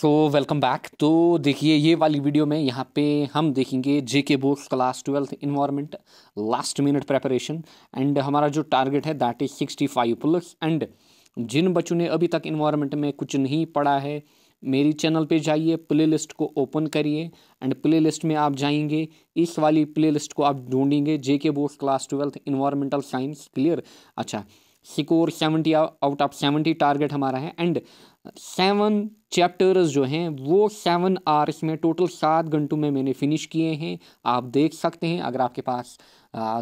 So welcome back तो देखिए ये वाली वीडियो में यहाँ पे हम देखेंगे J K BOSE class twelfth environment last minute preparation and हमारा जो टारगेट है that is sixty five plus and जिन बच्चों ने अभी तक इन्वायरमेंट में कुछ नहीं पढ़ा है मेरी चैनल पे जाइए प्लेलिस्ट को ओपन करिए एंड प्लेलिस्ट में आप जाएंगे इस वाली प्लेलिस्ट को आप ढूंढेंगे J K BOSE class twelfth environmental science clear अच्छा score seventy out of seventy target हमारा है एंड सेवन चैप्टर्स जो हैं वो सेवन आवर्स में टोटल सात घंटों में मैंने फिनिश किए हैं आप देख सकते हैं अगर आपके पास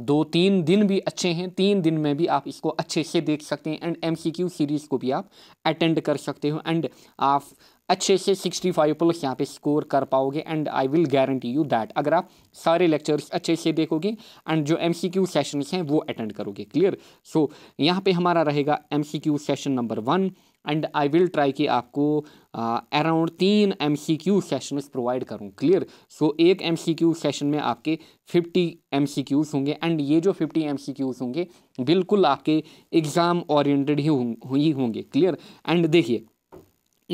दो तीन दिन भी अच्छे हैं तीन दिन में भी आप इसको अच्छे से देख सकते हैं एंड एम सीरीज़ को भी आप अटेंड कर सकते हो एंड आप अच्छे से 65 प्लस यहाँ पे स्कोर कर पाओगे and I will guarantee you that अगर आप सारे लेक्चर्स अच्छे से देखोगे एंड जो एम सी क्यू सेशंस हैं वो अटेंड करोगे क्लियर सो so, यहाँ पे हमारा रहेगा M C Q session number one and I will try कि आपको अराउंड तीन M C Q sessions provide करूँ क्लियर सो एक एम सी क्यू सेशन में आपके फिफ्टी एम सी क्यूज़ होंगे एंड ये जो फिफ्टी एम सी क्यूज़ होंगे बिल्कुल आपके एग्ज़ाम ओरिएंटेड ही ही होंगे क्लियर एंड देखिए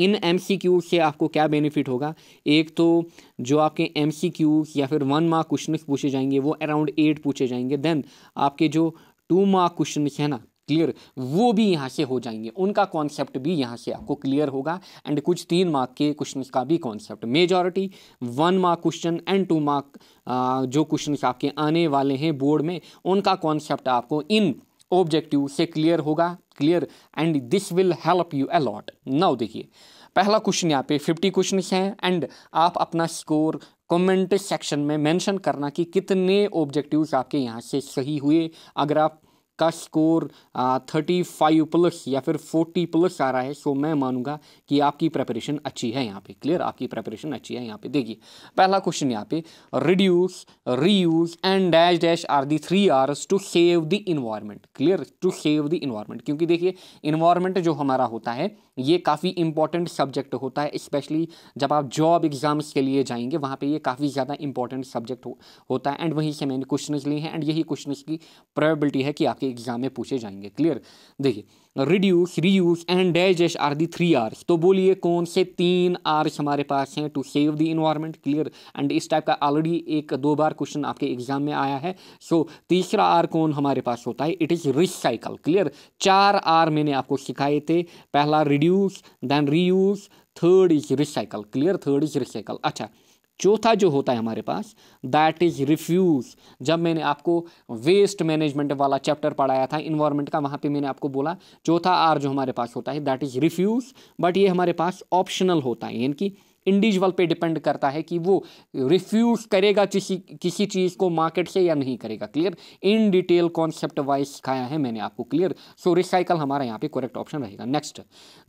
इन एम सी क्यू से आपको क्या बेनिफिट होगा एक तो जो आपके एम सी क्यू या फिर वन मार्क क्वेश्चन पूछे जाएंगे वो अराउंड एट पूछे जाएंगे देन आपके जो टू मार्क क्वेश्चन है ना क्लियर वो भी यहाँ से हो जाएंगे उनका कॉन्सेप्ट भी यहाँ से आपको क्लियर होगा एंड कुछ तीन मार्क के क्वेश्चन का भी concept majority one mark question and two mark जो क्वेश्चन आपके आने वाले हैं बोर्ड में उनका कॉन्सेप्ट आपको इन ऑब्जेक्टिव से क्लियर होगा clear and this will help you a lot now देखिए पहला क्वेश्चन यहाँ पे फिफ्टी क्वेश्चन हैं एंड आप अपना स्कोर कमेंट सेक्शन में मेंशन करना कि कितने ऑब्जेक्टिव्स आपके यहाँ से सही हुए अगर आप का स्कोर थर्टी फाइव प्लस या फिर फोर्टी प्लस आ रहा है सो मैं मानूंगा कि आपकी प्रेपरेशन अच्छी है यहाँ पे क्लियर आपकी प्रेपरेशन अच्छी है यहाँ पे देखिए पहला क्वेश्चन यहाँ पे reduce reuse and dash dash are the three Rs to save the environment clear to save the environment क्योंकि देखिए इन्वायरमेंट जो हमारा होता है ये काफ़ी इंपॉर्टेंट सब्जेक्ट होता है स्पेशली जब आप जॉब एग्ज़ाम्स के लिए जाएंगे वहाँ पे ये काफ़ी ज़्यादा इंपॉर्टेंट सब्जेक्ट हो, होता है एंड वहीं से मैंने क्वेश्चन लिए हैं एंड यही क्वेश्चन की प्रोबेबिलिटी है कि आपके एग्ज़ाम में पूछे जाएंगे क्लियर देखिए reduce reuse and digest are the three Rs तो बोलिए कौन से तीन आर्स हमारे पास हैं to save the environment clear and इस टाइप का ऑलरेडी एक दो बार क्वेश्चन आपके एग्जाम में आया है सो so, तीसरा आर कौन हमारे पास होता है इट इज़ रिसाइकल क्लियर चार आर मैंने आपको सिखाए थे पहला reduce then reuse third is recycle clear third is recycle अच्छा चौथा जो होता है हमारे पास दैट इज़ रिफ्यूज़ जब मैंने आपको वेस्ट मैनेजमेंट वाला चैप्टर पढ़ाया था इन्वायरमेंट का वहाँ पे मैंने आपको बोला चौथा आर जो हमारे पास होता है दैट इज़ रिफ्यूज़ बट ये हमारे पास ऑप्शनल होता है यानी कि इंडिविजुअल पे डिपेंड करता है कि वो रिफ्यूज़ करेगा किसी किसी चीज़ को मार्केट से या नहीं करेगा clear in detail concept wise सिखाया है मैंने आपको क्लियर सो रिसाइकल हमारा यहाँ पे करेक्ट ऑप्शन रहेगा next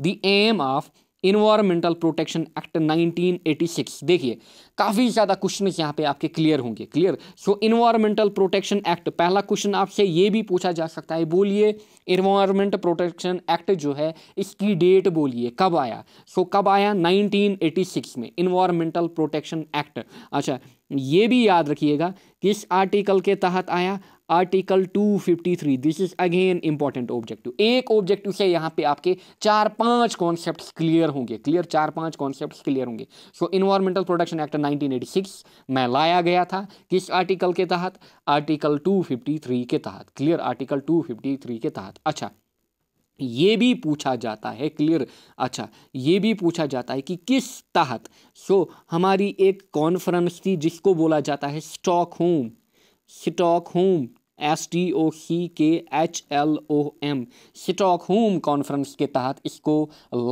the aim of environmental protection act 1986 देखिए काफ़ी ज़्यादा क्वेश्चन यहाँ पे आपके क्लियर होंगे clear so environmental protection act पहला क्वेश्चन आपसे ये भी पूछा जा सकता है बोलिए इन्वायरमेंट प्रोटेक्शन एक्ट जो है इसकी डेट बोलिए कब आया सो so, कब आया 1986 में इन्वायरमेंटल प्रोटेक्शन एक्ट अच्छा ये भी याद रखिएगा किस आर्टिकल के तहत आया article 253 this is again important objective एक ऑब्जेक्टिव से यहाँ पे आपके चार पांच कॉन्सेप्ट क्लियर होंगे क्लियर चार पांच कॉन्सेप्ट क्लियर होंगे सो इन्वायरमेंटल प्रोडक्शन एक्ट 1986 में लाया गया था किस आर्टिकल के तहत आर्टिकल 253 के तहत क्लियर आर्टिकल 253 के तहत अच्छा ये भी पूछा जाता है क्लियर अच्छा ये भी पूछा जाता है कि किस तहत सो so, हमारी एक कॉन्फ्रेंस थी जिसको बोला जाता है Stockholm Stockholm S T O C K H O L M Stockholm conference के तहत इसको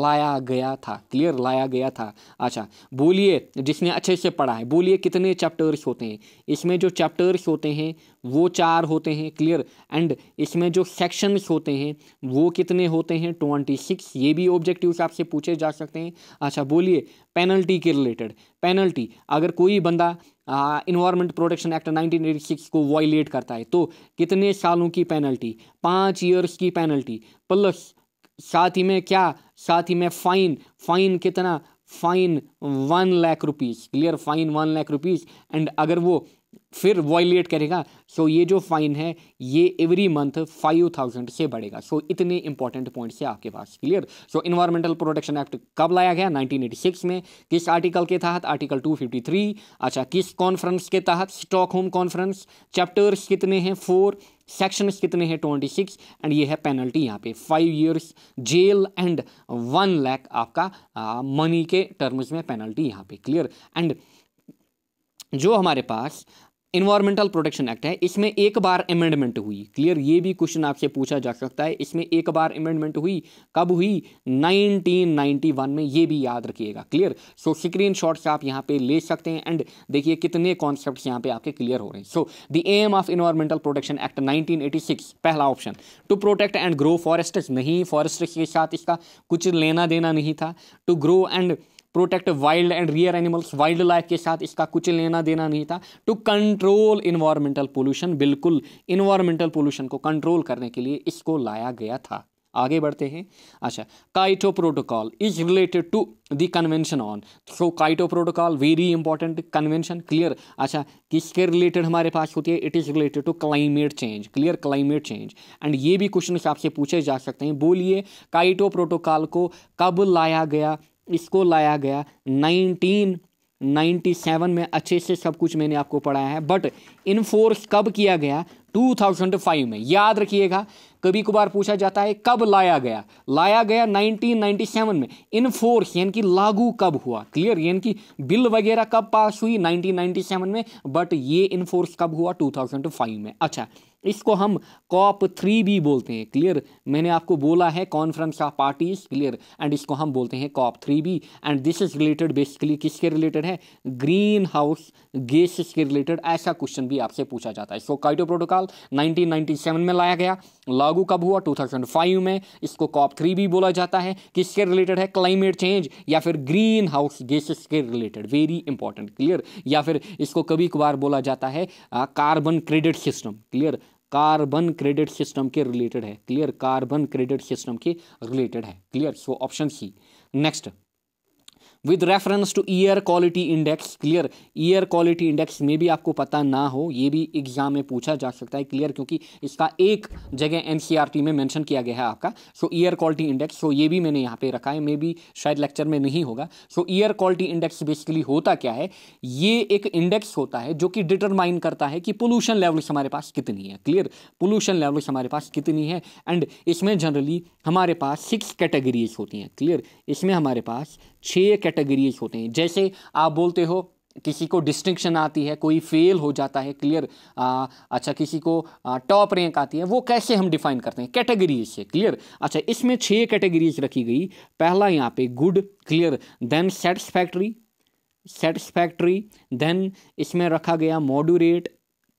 लाया गया था क्लियर लाया गया था अच्छा बोलिए जिसने अच्छे से पढ़ा है बोलिए कितने चैप्टर्स होते हैं इसमें जो चैप्टर्स होते हैं वो चार होते हैं क्लियर एंड इसमें जो सेक्शंस होते हैं वो कितने होते हैं ट्वेंटी सिक्स ये भी ऑब्जेक्टिव्स आपसे पूछे जा सकते हैं अच्छा बोलिए पेनल्टी के रिलेटेड पेनल्टी अगर कोई बंदा इन्वायरमेंट प्रोटेक्शन एक्ट 1986 को वायलेट करता है तो कितने सालों की पेनल्टी पाँच ईयर्स की पेनल्टी प्लस साथ ही में क्या साथ ही में फाइन फाइन कितना fine one lakh rupees clear fine one lakh rupees and अगर वो फिर वॉयलेट करेगा सो ये जो फ़ाइन है ये एवरी मंथ फाइव थाउजेंड से बढ़ेगा सो इतने इंपॉर्टेंट पॉइंट है आपके पास clear so environmental protection act कब लाया गया 1986 में किस आर्टिकल के तहत आर्टिकल 253 अच्छा किस कॉन्फ्रेंस के तहत स्टॉक होम कॉन्फ्रेंस चैप्टर्स कितने हैं फोर सेक्शंस कितने हैं ट्वेंटी सिक्स एंड ये है पेनल्टी यहाँ पे five years jail and one lakh आपका मनी के टर्म्स में पेनल्टी यहाँ पे क्लियर एंड जो हमारे पास इन्वायरमेंटल प्रोटेक्शन एक्ट है इसमें एक बार अमेंडमेंट हुई क्लियर ये भी क्वेश्चन आपसे पूछा जा सकता है इसमें एक बार अमेंडमेंट हुई कब हुई 1991 में ये भी याद रखिएगा क्लियर सो स्क्रीन शॉट्स आप यहाँ पे ले सकते हैं एंड देखिए कितने कॉन्सेप्ट यहाँ पे आपके क्लियर हो रहे हैं so the aim of environmental protection act nineteen पहला option to protect and grow forest नहीं फॉरेस्ट के साथ इसका कुछ लेना देना नहीं था to grow and protect wild and rare animals wildlife के साथ इसका कुछ लेना देना नहीं था टू कंट्रोल इन्वायरमेंटल पोल्यूशन बिल्कुल इन्वायरमेंटल पोल्यूशन को कंट्रोल करने के लिए इसको लाया गया था आगे बढ़ते हैं अच्छा Kyoto protocol is related to the convention on so Kyoto protocol very important convention clear अच्छा किसके रिलेटेड हमारे पास होती है it is related to climate change clear climate change and ये भी क्वेश्चन आपसे पूछे जा सकते हैं बोलिए काइटो प्रोटोकॉल को कब लाया गया इसको लाया गया 1997 में अच्छे से सब कुछ मैंने आपको पढ़ाया है बट इनफोर्स कब किया गया 2005 में याद रखिएगा कभी कभार पूछा जाता है कब लाया गया लाया गया 1997 में इन फोर्स यानी कि लागू कब हुआ क्लियर यानी कि बिल वगैरह कब पास हुई 1997 में बट ये इन्फोर्स कब हुआ 2005 में अच्छा इसको हम कॉप थ्री भी बोलते हैं क्लियर मैंने आपको बोला है conference of parties clear and इसको हम बोलते हैं COP three B and this is related basically किसके रिलेटेड है ग्रीन हाउस गैसेस के रिलेटेड ऐसा क्वेश्चन भी आपसे पूछा जाता है इसको काइटो प्रोटोकॉल 1997 में लाया गया लागू कब हुआ टू में इसको कॉप थ्री भी बोला जाता है किसके रिलेटेड है क्लाइमेट चेंज या फिर ग्रीन हाउस गेसेस के रिलेटेड वेरी इंपॉर्टेंट क्लियर या फिर इसको कभी कभार बोला जाता है carbon credit system clear carbon credit system के रिलेटेड है क्लियर कार्बन क्रेडिट सिस्टम के रिलेटेड है clear so option C next with reference to air quality index clear air quality index में भी आपको पता ना हो ये भी एग्जाम में पूछा जा सकता है क्लियर क्योंकि इसका एक जगह टी e में मेंशन किया गया है आपका so air quality index so ये भी मैंने यहाँ पे रखा है मे बी शायद लेक्चर में नहीं होगा so air quality index basically होता क्या है ये एक इंडेक्स होता है जो कि डिटरमाइन करता है कि पोल्यूशन लेवल्स हमारे पास कितनी है क्लियर पोल्यूशन लेवल्स हमारे पास कितनी है एंड इसमें जनरली हमारे पास सिक्स कैटेगरीज होती हैं क्लियर इसमें हमारे पास छः कैटेगरीज होते हैं जैसे आप बोलते हो किसी को डिस्टिंक्शन आती है कोई फेल हो जाता है क्लियर अच्छा किसी को टॉप रैंक आती है वो कैसे हम डिफाइन करते हैं कैटेगरीज से क्लियर अच्छा इसमें छः कैटेगरीज रखी गई पहला यहाँ पे good clear then satisfactory satisfactory then इसमें रखा गया मॉड्यूरेट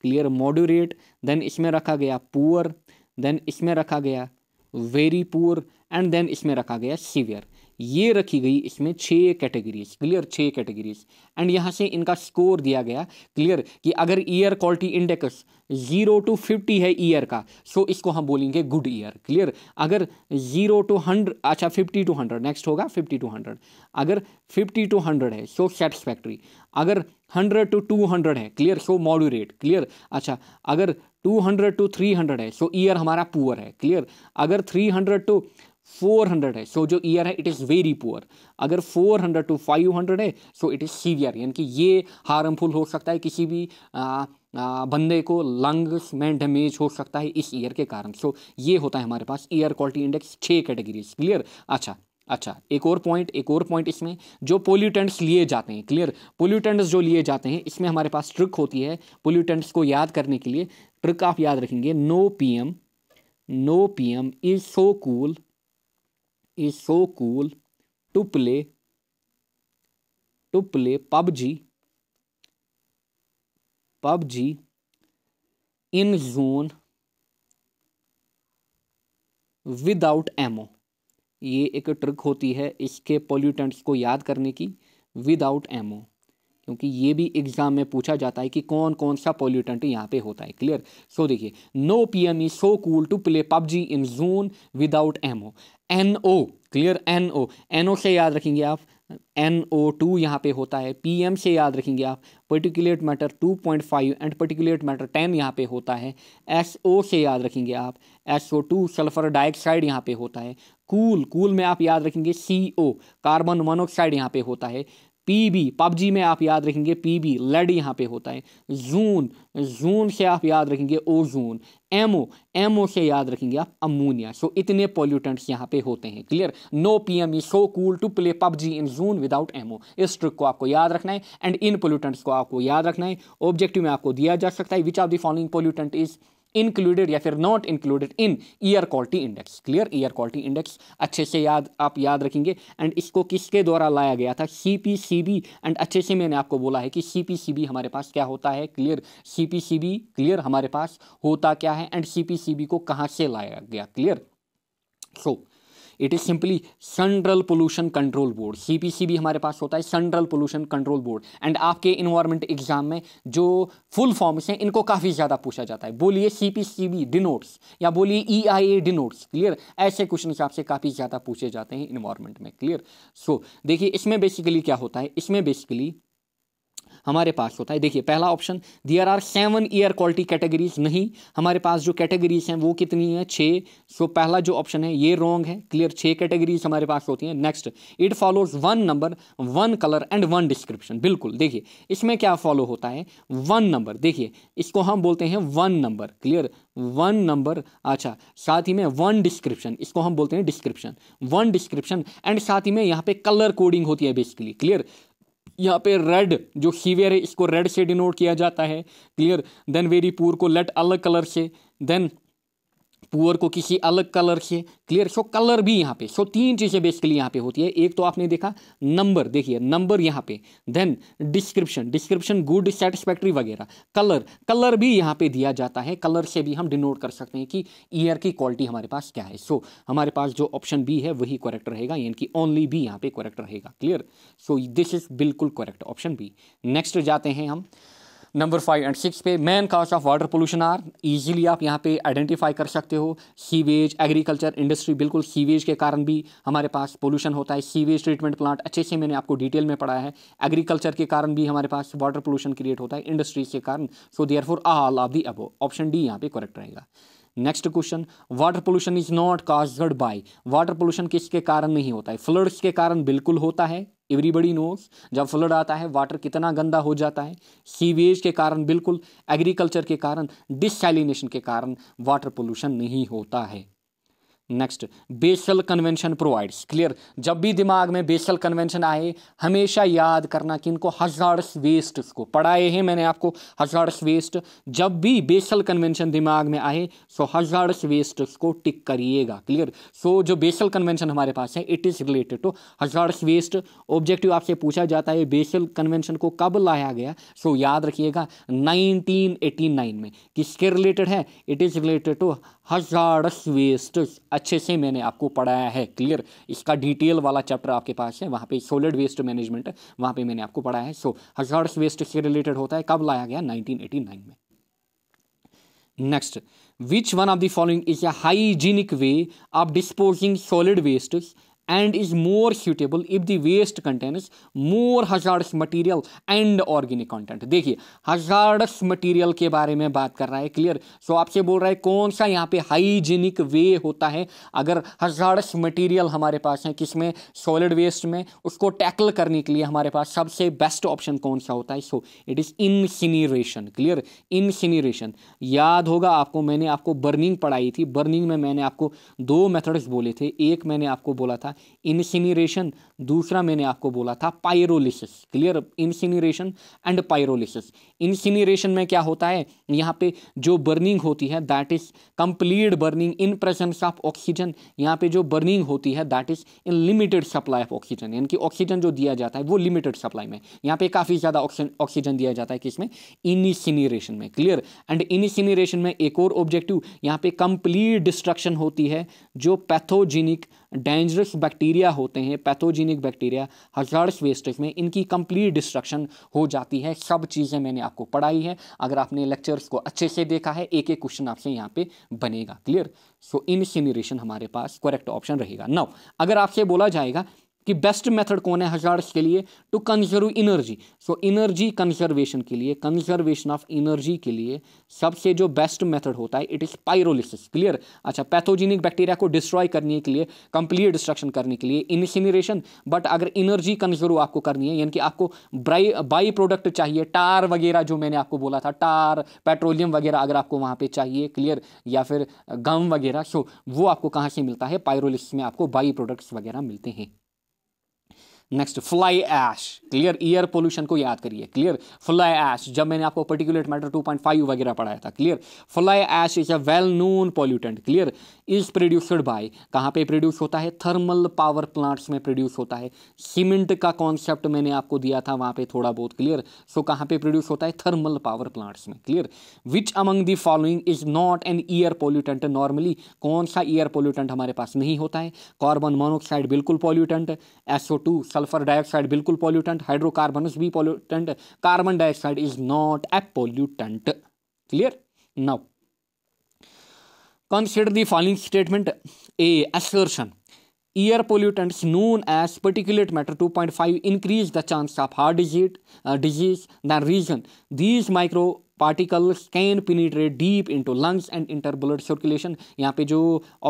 क्लियर मॉड्यूरेट देन इसमें रखा गया पुअर देन इसमें रखा गया वेरी पुअर एंड देन इसमें रखा गया सीवियर ये रखी गई इसमें छः कैटेगरीज क्लियर छः कैटेगरीज एंड यहाँ से इनका स्कोर दिया गया क्लियर कि अगर air quality index zero to fifty है ईयर का सो इसको हम बोलेंगे गुड ईयर क्लियर अगर जीरो टू हंड्रेड अच्छा फिफ्टी टू हंड्रेड नेक्स्ट होगा फिफ्टी टू हंड्रेड अगर फिफ्टी टू हंड्रेड है सो सेटिस्फैक्ट्री अगर हंड्रेड टू टू हंड्रेड है क्लियर सो मॉड्यूरेट क्लियर अच्छा अगर two hundred to three hundred है सो ईयर हमारा पुअर है क्लियर अगर थ्री हंड्रेड टू 400 है सो so, जो ईयर है इट इज़ वेरी पुअर अगर 400 टू 500 है सो इट इज़ सीवियर यानी कि ये हार्मफुल हो सकता है किसी भी आ, आ, बंदे को लंग्स में डैमेज हो सकता है इस ईयर के कारण सो so, ये होता है हमारे पास ईयर क्वालिटी इंडेक्स छः कैटेगरीज क्लियर अच्छा अच्छा एक और पॉइंट एक और पॉइंट इसमें जो पोल्यूटेंट्स लिए जाते हैं क्लियर पोल्यूटेंट्स जो लिए जाते हैं इसमें हमारे पास ट्रिक होती है पोल्यूटेंट्स को याद करने के लिए ट्रिक आप याद रखेंगे no P M no P M is so cool is so cool to play to play PUBG PUBG in zone without MO ये एक ट्रिक होती है इसके पोल्यूटेंट्स को याद करने की विदाउट एमओ क्योंकि ये भी एग्ज़ाम में पूछा जाता है कि कौन कौन सा पोल्यूटेंट यहाँ पे होता है क्लियर सो देखिए no P M E so cool to play PUBG in zone without MO N O clear N O N O से याद रखेंगे आप एन ओ टू यहाँ पे होता है पी एम से याद रखेंगे आप particulate matter two point five and particulate matter ten यहाँ पे होता है एस ओ से याद रखेंगे आप S O two sulphur dioxide यहाँ पे होता है कूल cool, कूल cool में आप याद रखेंगे सी ओ कार्बन मोनोऑक्साइड यहाँ पे होता है पी बी पबजी में आप याद रखेंगे पी बी लेड यहाँ पे होता है जून जून से आप याद रखेंगे ओ जून एम ओ एम ओ से याद रखेंगे आप अमोनिया सो इतने पोल्यूटेंट्स यहाँ पे होते हैं clear no P M E so cool to play PUBG in June without M O इस ट्रिक को आपको याद रखना है एंड इन पोल्यूटेंट्स को आपको याद रखना है ऑब्जेक्टिव में आपको दिया जा सकता है which are the following pollutant is included या फिर not included in air quality index clear air quality index अच्छे से याद आप याद रखेंगे एंड इसको किसके द्वारा लाया गया था C P C B and अच्छे से मैंने आपको बोला है कि सी पी सी बी हमारे पास क्या होता है clear C P C B clear हमारे पास होता क्या है and C P C B को कहाँ से लाया गया clear so so, it is simply central pollution control board CPCB हमारे पास होता है central pollution control board and आपके इन्वायरमेंट एग्जाम में जो फुल फॉर्म्स हैं इनको काफ़ी ज़्यादा पूछा जाता है बोलिए सीपीसीबी डिनोट्स या बोलिए E I A denotes clear ऐसे क्वेश्चन आपसे काफ़ी ज़्यादा पूछे जाते हैं इन्वायरमेंट में क्लियर सो so, देखिए इसमें बेसिकली क्या होता है इसमें बेसिकली हमारे पास होता है देखिए पहला option there are seven air quality categories नहीं हमारे पास जो कैटेगरीज हैं वो कितनी है छः सो so, पहला जो ऑप्शन है ये रॉन्ग है क्लियर छः कैटेगरीज हमारे पास होती हैं next it follows one number one colour and one description बिल्कुल देखिए इसमें क्या फॉलो होता है वन नंबर देखिए इसको हम बोलते हैं one number clear one number अच्छा साथ ही में वन डिस्क्रिप्शन इसको हम बोलते हैं डिस्क्रिप्शन वन डिस्क्रिप्शन एंड साथ ही में यहाँ पे कलर कोडिंग होती है बेसिकली क्लियर यहाँ पे रेड जो हीवियर है इसको रेड से डिनोट किया जाता है क्लियर देन वेरी पूर को लेट अलग कलर से देन पुअर को किसी अलग कलर से क्लियर सो कलर भी यहाँ पे सो तीन चीज़ें बेसिकली यहाँ पे होती है एक तो आपने देखा नंबर देखिए नंबर यहाँ पे then description description good satisfactory वगैरह कलर कलर भी यहाँ पे दिया जाता है कलर से भी हम डिनोट कर सकते हैं कि ईयर की क्वालिटी हमारे पास क्या है सो so, हमारे पास जो ऑप्शन बी है वही करेक्ट रहेगा यानी कि ओनली भी यहाँ पे करेक्ट रहेगा क्लियर सो दिस इज बिल्कुल करेक्ट ऑप्शन बी नेक्स्ट जाते हैं हम नंबर फाइव एंड सिक्स पे main cause of water pollution are easily आप यहाँ पे आइडेंटिफाई कर सकते हो सीवेज एग्रीकल्चर इंडस्ट्री बिल्कुल सीवेज के कारण भी हमारे पास पोल्यूशन होता है सीवेज ट्रीटमेंट प्लांट अच्छे से मैंने आपको डिटेल में पढ़ाया है एग्रीकल्चर के कारण भी हमारे पास वाटर पोल्यूशन क्रिएट होता है इंडस्ट्रीज के कारण so therefore all of the above option D यहाँ पे करेक्ट रहेगा next question water pollution is not caused by water pollution किसके कारण नहीं होता है फ्लड्स के कारण बिल्कुल होता है एवरीबडी नोस जब फ्लड आता है वाटर कितना गंदा हो जाता है सीवेज के कारण बिल्कुल एग्रीकल्चर के कारण डिसैलिनेशन के कारण वाटर पोल्यूशन नहीं होता है next Basel convention provides clear जब भी दिमाग में बेसल कन्वेंशन आए हमेशा याद करना कि इनको हजार्स वेस्ट को पढ़ाए हैं मैंने आपको हजार्स वेस्ट जब भी बेसल कन्वेंशन दिमाग में आए सो हजार्स वेस्ट को टिक करिएगा क्लियर सो जो बेसल कन्वेंशन हमारे पास है it is related to hazardous waste objective आपसे पूछा जाता है बेसल कन्वेंशन को कब लाया गया सो so, याद रखिएगा नाइनटीन में किसके रिलेटेड है it is related to hazardous wastage अच्छे से मैंने आपको पढ़ाया है क्लियर इसका डिटेल वाला चैप्टर आपके पास है वहाँ पे सोलिड वेस्ट मैनेजमेंट है वहाँ पे मैंने आपको पढ़ाया है सो हजारस वेस्ट से रिलेटेड होता है कब लाया गया 1989 में next which one of the following is a hygienic way of disposing solid waste and is more suitable if the waste contains more hazardous material and organic content देखिए hazardous मटीरियल के बारे में बात कर रहा है क्लियर सो so, आपसे बोल रहा है कौन सा यहाँ पे हाइजीनिक वे होता है अगर hazardous मटीरियल हमारे पास है किसमें सॉलिड वेस्ट में उसको टैकल करने के लिए हमारे पास सबसे बेस्ट ऑप्शन कौन सा होता है so it is incineration clear incineration याद होगा आपको मैंने आपको बर्निंग पढ़ाई थी बर्निंग में मैंने आपको दो मेथड्स बोले थे एक मैंने आपको बोला था इंसिनरेशन दूसरा मैंने आपको बोला था pyrolysis clear incineration and pyrolysis incineration में क्या होता है यहाँ पे जो बर्निंग होती है that is complete burning in presence of oxygen यहाँ पे जो बर्निंग होती है that is in limited supply of oxygen यानी कि ऑक्सीजन जो दिया जाता है वो लिमिटेड सप्लाई में यहाँ पे काफ़ी ज़्यादा ऑक्सीजन दिया जाता है किसमें इनिसिनरेशन में क्लियर एंड इनिसिनरेशन में एक और ऑब्जेक्टिव यहाँ पे कंप्लीट डिस्ट्रक्शन होती है जो पैथोजेनिक डेंजरस बैक्टीरिया होते हैं पैथोजेनिक बैक्टीरिया हजार्स वेस्टेज में इनकी कंप्लीट डिस्ट्रक्शन हो जाती है सब चीज़ें मैंने आपको पढ़ाई है अगर आपने लेक्चर्स को अच्छे से देखा है एक एक क्वेश्चन आपसे यहाँ पे बनेगा क्लियर सो इनसिनरेशन हमारे पास करेक्ट ऑप्शन रहेगा नौ अगर आपसे बोला जाएगा कि बेस्ट मेथड कौन है हजार्स के लिए to conserve energy so energy conservation के लिए कंजर्वेशन ऑफ इनर्जी के लिए सबसे जो बेस्ट मेथड होता है इट इज़ पायरोलिसिस क्लियर अच्छा पैथोजेनिक बैक्टीरिया को डिस्ट्रॉय करने के लिए कंप्लीट डिस्ट्रक्शन करने के लिए इनसिनरेशन बट अगर इनर्जी कंजर्व आपको करनी है यानी कि आपको ब्राई बाई प्रोडक्ट चाहिए टार वगैरह जो मैंने आपको बोला था टार पेट्रोलियम वगैरह अगर आपको वहाँ पर चाहिए क्लियर या फिर गम वगैरह सो वो आपको कहाँ से मिलता है पायरोलिसिस में आपको बाई प्रोडक्ट्स वगैरह मिलते हैं next fly ash clear air pollution को याद करिए क्लियर फ्लाई ऐश जब मैंने आपको पर्टिकुलेट मैटर 2.5 वगैरह पढ़ाया था clear fly ash is a well known pollutant clear is produced by कहाँ पे प्रोड्यूस होता है थर्मल पावर प्लांट्स में प्रोड्यूस होता है सीमेंट का कॉन्सेप्ट मैंने आपको दिया था वहाँ पे थोड़ा बहुत क्लियर सो कहाँ पे प्रोड्यूस होता है थर्मल पावर प्लांट्स में clear which among the following is not an air pollutant normally कौन सा ईयर पोल्यूटेंट हमारे पास नहीं होता है कार्बन मोनोक्साइड बिल्कुल pollutant SO two sulphur dioxide बिल्कुल पॉल्यूटेंट हाइड्रोकार्बनस भी pollutant carbon dioxide is not a pollutant clear now consider the following statement A assertion air pollutants known as particulate matter two point five increase the chance of heart disease disease the reason these micro particles can penetrate deep into lungs and enter blood circulation यहाँ पे जो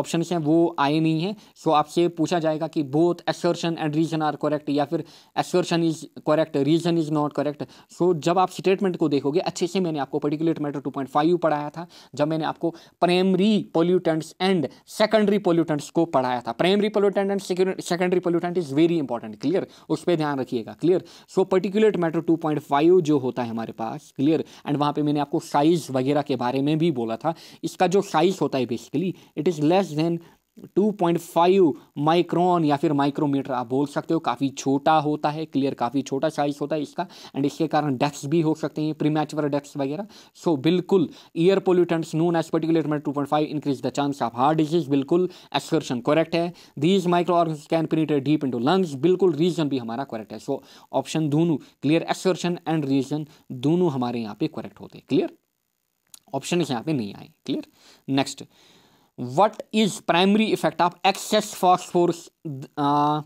option हैं वो आए नहीं हैं so so, आपसे पूछा जाएगा कि both assertion and reason are correct या फिर assertion is correct reason is not correct so जब आप स्टेटमेंट को देखोगे अच्छे से मैंने आपको particular matter two point five पढ़ाया था जब मैंने आपको primary pollutants and secondary pollutants को पढ़ाया था primary pollutant and secondary pollutant is very important clear उस पर ध्यान रखिएगा clear so particular matter two point five जो होता है हमारे पास क्लियर एंड वहाँ पे पे मैंने आपको साइज़ वगैरह के बारे में भी बोला था इसका जो साइज़ होता है basically it is less than 2.5 micron या फिर माइक्रोमीटर आप बोल सकते हो काफ़ी छोटा होता है क्लियर काफ़ी छोटा साइज होता है इसका एंड इसके कारण डेथ्स भी हो सकते हैं प्रीमेचुअर डेथ्स वगैरह सो बिल्कुल air pollutants known as particular matter two point five increase the chance of heart disease बिल्कुल एक्सकर्शन करेक्ट है these micro organ can penetrate deep to lungs बिल्कुल रीजन भी हमारा करेक्ट है सो ऑप्शन दोनों clear assertion and reason दोनों हमारे यहाँ पे करेक्ट होते हैं क्लियर ऑप्शन यहाँ पे नहीं आए clear next what is primary effect of excess phosphorus uh,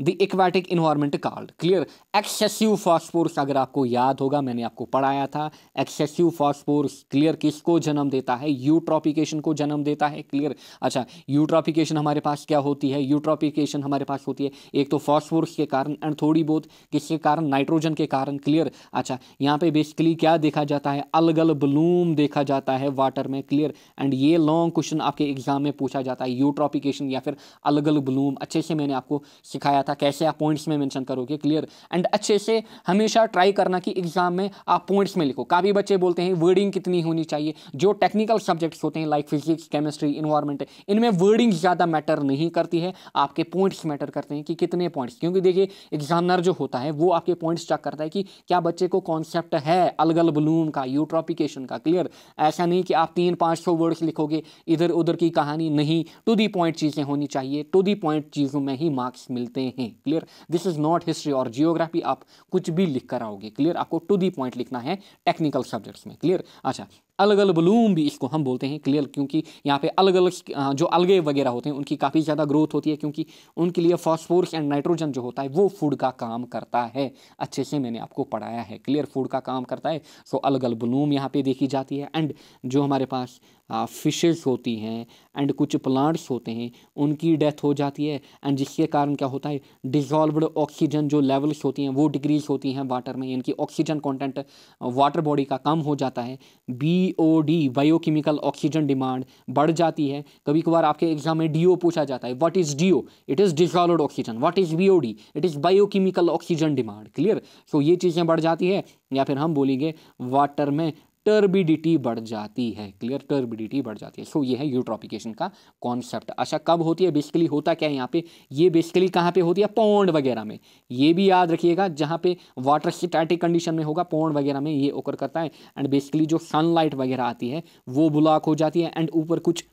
the aquatic environment card clear excessive phosphorus अगर आपको याद होगा मैंने आपको पढ़ाया था एक्सेसिव फॉस्फोर्स क्लियर किसको जन्म देता है यूट्रॉपिकेशन को जन्म देता है क्लियर अच्छा यूट्रॉपिकेशन हमारे पास क्या होती है यूट्रॉपिकेशन हमारे पास होती है एक तो फॉस्फोर्स के कारण एंड थोड़ी बहुत किसके कारण नाइट्रोजन के कारण क्लियर अच्छा यहाँ पे बेसिकली क्या देखा जाता है अलगल ब्लूम देखा जाता है वाटर में क्लियर एंड ये लॉन्ग क्वेश्चन आपके एग्जाम में पूछा जाता है यूट्रॉपिकेशन या फिर अलगल ब्लूम अच्छे से मैंने आपको सिखाया था कैसे आप पॉइंट्स में मेंशन करोगे क्लियर एंड अच्छे से हमेशा ट्राई करना कि एग्जाम में आप पॉइंट्स में लिखो काफ़ी बच्चे बोलते हैं वर्डिंग कितनी होनी चाहिए जो टेक्निकल सब्जेक्ट्स होते हैं लाइक फिजिक्स केमिस्ट्री इन्वायरमेंट इनमें वर्डिंग ज़्यादा मैटर नहीं करती है आपके पॉइंट्स मैटर करते हैं कि कितने पॉइंट्स क्योंकि देखिए एग्जामिनर जो होता है वो आपके पॉइंट्स चेक करता है कि क्या बच्चे को कॉन्सेप्ट है अलगल बलूम का यूट्रॉपिकेशन का क्लियर ऐसा नहीं कि आप तीन पाँच सौ वर्ड्स लिखोगे इधर उधर की कहानी नहीं टू दी पॉइंट चीज़ें होनी चाहिए टू दी पॉइंट चीज़ों में ही मार्क्स मिलते हैं clear this is not history और जियोग्राफी आप कुछ भी लिख कर आओगे क्लियर आपको टू दी पॉइंट लिखना है टेक्निकल सब्जेक्ट्स में क्लियर अच्छा अलग अलग ब्लूम भी इसको हम बोलते हैं क्लियर क्योंकि यहाँ पे अलग अलग जो अलगे वगैरह होते हैं उनकी काफ़ी ज़्यादा ग्रोथ होती है क्योंकि उनके लिए फॉस्फोरस एंड नाइट्रोजन जो होता है वो फूड का काम करता है अच्छे से मैंने आपको पढ़ाया है क्लियर फूड का काम करता है सो अलग अलग बलूम यहाँ पर देखी जाती है एंड जो हमारे पास फिशेज होती हैं एंड कुछ प्लांट्स होते हैं उनकी डेथ हो जाती है एंड जिसके कारण क्या होता है डिजॉल्वड ऑक्सीजन जो लेवल्स होती हैं वो डिक्रीज होती हैं वाटर में इनकी ऑक्सीजन कंटेंट वाटर बॉडी का कम हो जाता है B BOD biochemical oxygen demand बढ़ जाती है कभी कभार आपके एग्जाम में डीओ पूछा जाता है what is DO it is dissolve oxygen what is BOD it is biochemical oxygen demand clear so ये चीज़ें बढ़ जाती है या फिर हम बोलेंगे वाटर में टर्बिडिटी बढ़ जाती है क्लियर टर्बिडिटी बढ़ जाती है सो so, ये है यूट्रॉपिकेशन का कॉन्सेप्ट अच्छा कब होती है बेसिकली होता क्या है यहाँ पे ये बेसिकली कहाँ पे होती है पौंड वगैरह में ये भी याद रखिएगा जहाँ पे वाटर स्टैटिक कंडीशन में होगा पौंड वगैरह में ये ओकर करता है एंड बेसिकली जो सनलाइट वगैरह आती है वो ब्लॉक हो जाती है एंड ऊपर कुछ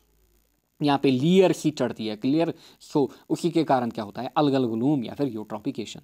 यहाँ पे लेयर सी चढ़ती है क्लियर सो so, उसी के कारण क्या होता है अलग अलग या फिर eutrophication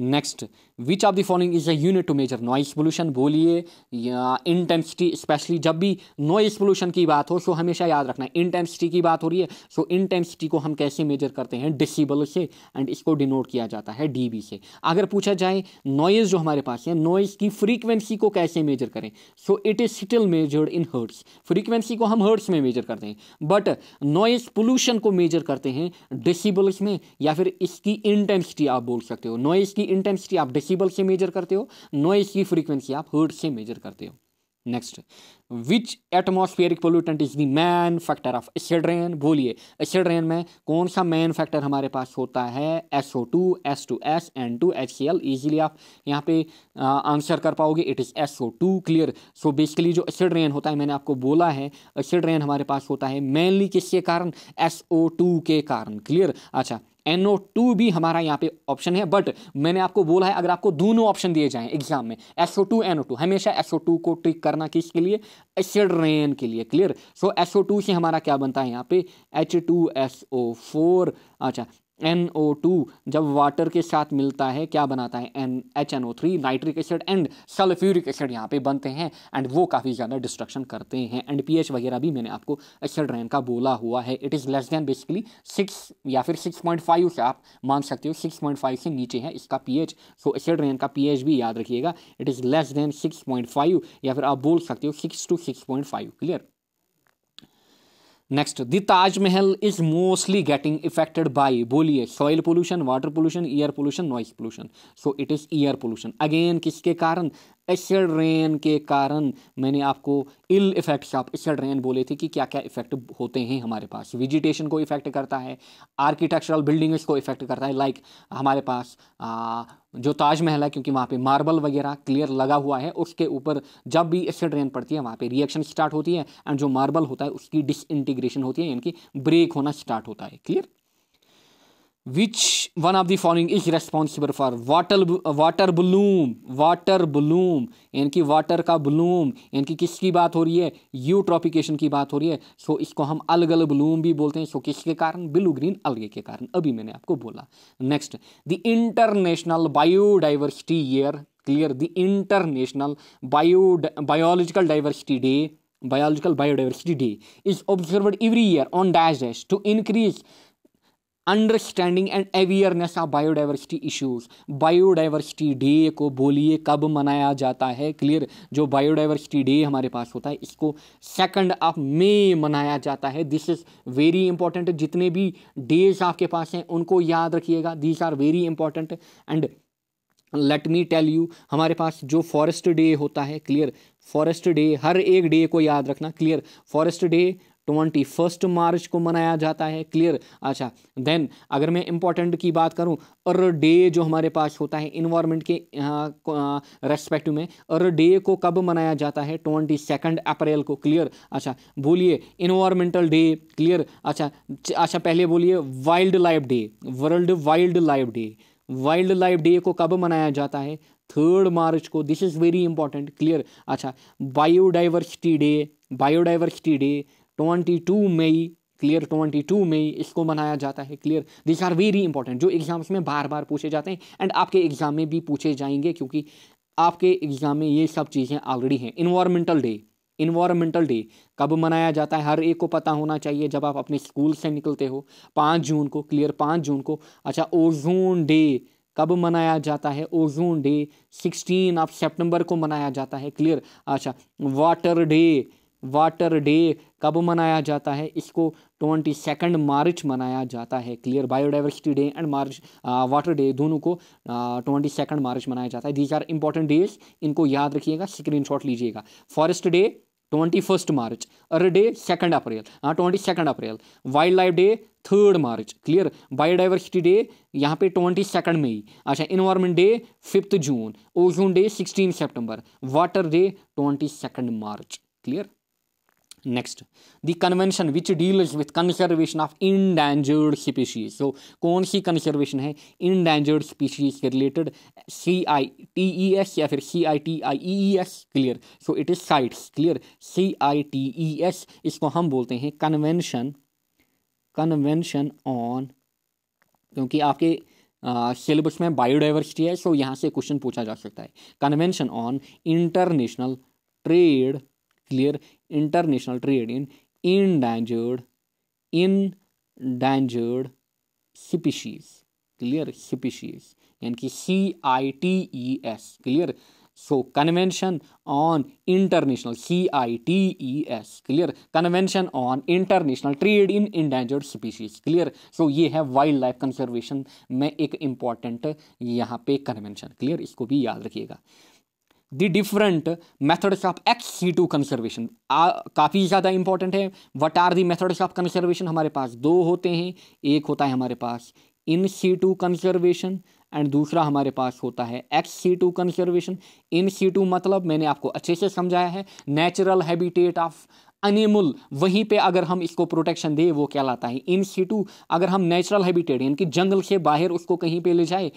next which of the following is a unit to measure noise pollution बोलिए या इंटेंसिटी स्पेशली जब भी नॉइस पोल्यूशन की बात हो सो हमेशा याद रखना है इंटेंसिटी की बात हो रही है सो इंटेंसिटी को हम कैसे मेजर करते हैं डिसीबल से एंड इसको डिनोट किया जाता है बी से अगर पूछा जाए नॉइज़ जो हमारे पास है नॉइज़ की फ्रीक्वेंसी को कैसे मेजर करें so it is still measured in hertz frequency को हम हर्ट्स में मेजर करते हैं बट नॉइज़ पोल्यूशन को मेजर करते हैं डिसीबल्स में या फिर इसकी इंटेंसिटी आप बोल सकते हो नॉइज़ की इंटेंसिटी आप डेसिबल से मेजर करते हो नॉइस की फ्रीक्वेंसी आप हर्ट से मेजर करते हो next which atmospheric pollutant is the main factor of acid rain बोलिए एसिड रेन में कौन सा मैन फैक्टर हमारे पास होता है S O two S two S N two H C L easily आप यहाँ पे आंसर कर पाओगे it is S O two clear so basically जो एसिड रेन होता है मैंने आपको बोला है एसिड रेन हमारे पास होता है मेनली किसके कारण एस ओ टू के कारण क्लियर अच्छा एनओ टू भी हमारा यहाँ पे ऑप्शन है बट मैंने आपको बोला है अगर आपको दोनों ऑप्शन दिए जाएं एग्जाम में एसओ टू एनओ टू हमेशा एसओ टू को ट्रिक करना किसके लिए एसिड रेन के लिए क्लियर सो एसओ टू से हमारा क्या बनता है यहाँ पे H two S O four अच्छा एन ओ टू जब वाटर के साथ मिलता है क्या बनाता है N H N O three nitric acid and sulphuric acid यहाँ पे बनते हैं एंड वो काफ़ी ज़्यादा डिस्ट्रक्शन करते हैं एंड पी एच वगैरह भी मैंने आपको एसिड रैन का बोला हुआ है it is less than basically six या फिर सिक्स पॉइंट फाइव से आप मान सकते हो सिक्स पॉइंट फाइव से नीचे है इसका P H so acid rain का पी एच भी याद रखिएगा it is less than six point five या फिर आप बोल सकते हो six to six point five clear next the Taj Mahal is mostly getting affected by बोलिए soil pollution water pollution air pollution noise pollution so it is air pollution again किसके कारण acid rain के कारण मैंने आपको इल इफ़ेक्ट्स आप acid rain बोले थे कि क्या क्या इफ़ेक्ट होते हैं हमारे पास वेजिटेशन को इफ़ेक्ट करता है आर्किटेक्चरल बिल्डिंग्स को इफ़ेक्ट करता है लाइक हमारे पास आ, जो ताजमहल है क्योंकि वहाँ पे मार्बल वगैरह क्लियर लगा हुआ है उसके ऊपर जब भी एसिड रेन पड़ती है वहाँ पे रिएक्शन स्टार्ट होती है एंड जो मार्बल होता है उसकी डिसइंटीग्रेशन होती है यानी कि ब्रेक होना स्टार्ट होता है clear which one of the following is responsible for water water bloom water bloom यानी कि वाटर का बलूम यानी कि किसकी बात हो रही है यू ट्रॉपिकेशन की बात हो रही है सो so, इसको हम अलग अलग बलूम भी बोलते हैं सो so, किसके कारण ब्लू ग्रीन अलगे के कारण अभी मैंने आपको बोला next the international biodiversity year clear the international bio biological diversity day biological biodiversity day is observe every year on dash dash to increase understanding and awareness of biodiversity issues biodiversity day को बोलिए कब मनाया जाता है clear जो biodiversity day हमारे पास होता है इसको सेकंड ऑफ मे मनाया जाता है दिस इज़ वेरी इंपॉर्टेंट जितने भी डेज आपके पास हैं उनको याद रखिएगा these are very important and let me tell you हमारे पास जो फॉरेस्ट डे होता है क्लियर फॉरेस्ट डे हर एक डे को याद रखना clear forest day twenty first March को मनाया जाता है क्लियर अच्छा देन अगर मैं इंपॉर्टेंट की बात करूं अर डे जो हमारे पास होता है इन्वायरमेंट के रेस्पेक्ट में अर डे को कब मनाया जाता है ट्वेंटी सेकेंड अप्रैल को क्लियर अच्छा बोलिए इन्वायरमेंटल डे क्लियर अच्छा अच्छा पहले बोलिए wild life day world wild life day wild life day को कब मनाया जाता है थर्ड मार्च को this is very important clear अच्छा biodiversity day biodiversity day twenty two May clear twenty two May इसको मनाया जाता है clear this are very important जो एग्जाम्स में बार बार पूछे जाते हैं एंड आपके एग्जाम में भी पूछे जाएंगे क्योंकि आपके एग्जाम में ये सब चीज़ें ऑलरेडी हैं इन्वायरमेंटल डे इन्वायरमेंटल डे कब मनाया जाता है हर एक को पता होना चाहिए जब आप अपने स्कूल से निकलते हो पाँच जून को क्लियर पाँच जून को अच्छा ओजोन डे कब मनाया जाता है ozone day sixteen of September को मनाया जाता है क्लियर अच्छा वाटर डे वाटर डे कब मनाया जाता है इसको ट्वेंटी सेकेंड मार्च मनाया जाता है clear biodiversity day and March water day दोनों को ट्वेंटी सेकेंड मार्च मनाया जाता है दीज आर इंपॉर्टेंट डेज इनको याद रखिएगा स्क्रीनशॉट लीजिएगा forest day twenty first March earth day second April हाँ twenty second April wild life day third March clear biodiversity day यहाँ पे ट्वेंटी सेकेंड मई अच्छा environment day fifth June ozone day sixteen September water day twenty second March clear next the convention which deals with conservation of endangered species so कौन सी conservation है endangered species के related C I T E S या फिर C I T I E S clear so it is CITES clear C I T E S इसको हम बोलते हैं कन्वेंशन कन्वेंशन ऑन क्योंकि आपके सिलेबस में बायोडाइवर्सिटी है सो so यहाँ से क्वेश्चन पूछा जा सकता है convention on international trade clear international trade in endangered endangered species clear species यानी कि C I T E S clear so convention on international C I T E S clear convention on international trade in endangered species clear so ये है wild life conservation में एक important यहाँ पे convention clear इसको भी याद रखिएगा the different methods of ex situ conservation काफ़ी ज़्यादा इंपॉर्टेंट है what are the methods of conservation हमारे पास दो होते हैं एक होता है हमारे पास in situ conservation and दूसरा हमारे पास होता है ex situ conservation in situ मतलब मैंने आपको अच्छे से समझाया है नेचुरल हैबिटेट ऑफ अनिमल वहीं पे अगर हम इसको प्रोटेक्शन दे वो क्या लाता है इन सीटू अगर हम नेचुरल हैबिटेट यानी कि जंगल से बाहर उसको कहीं पे ले जाए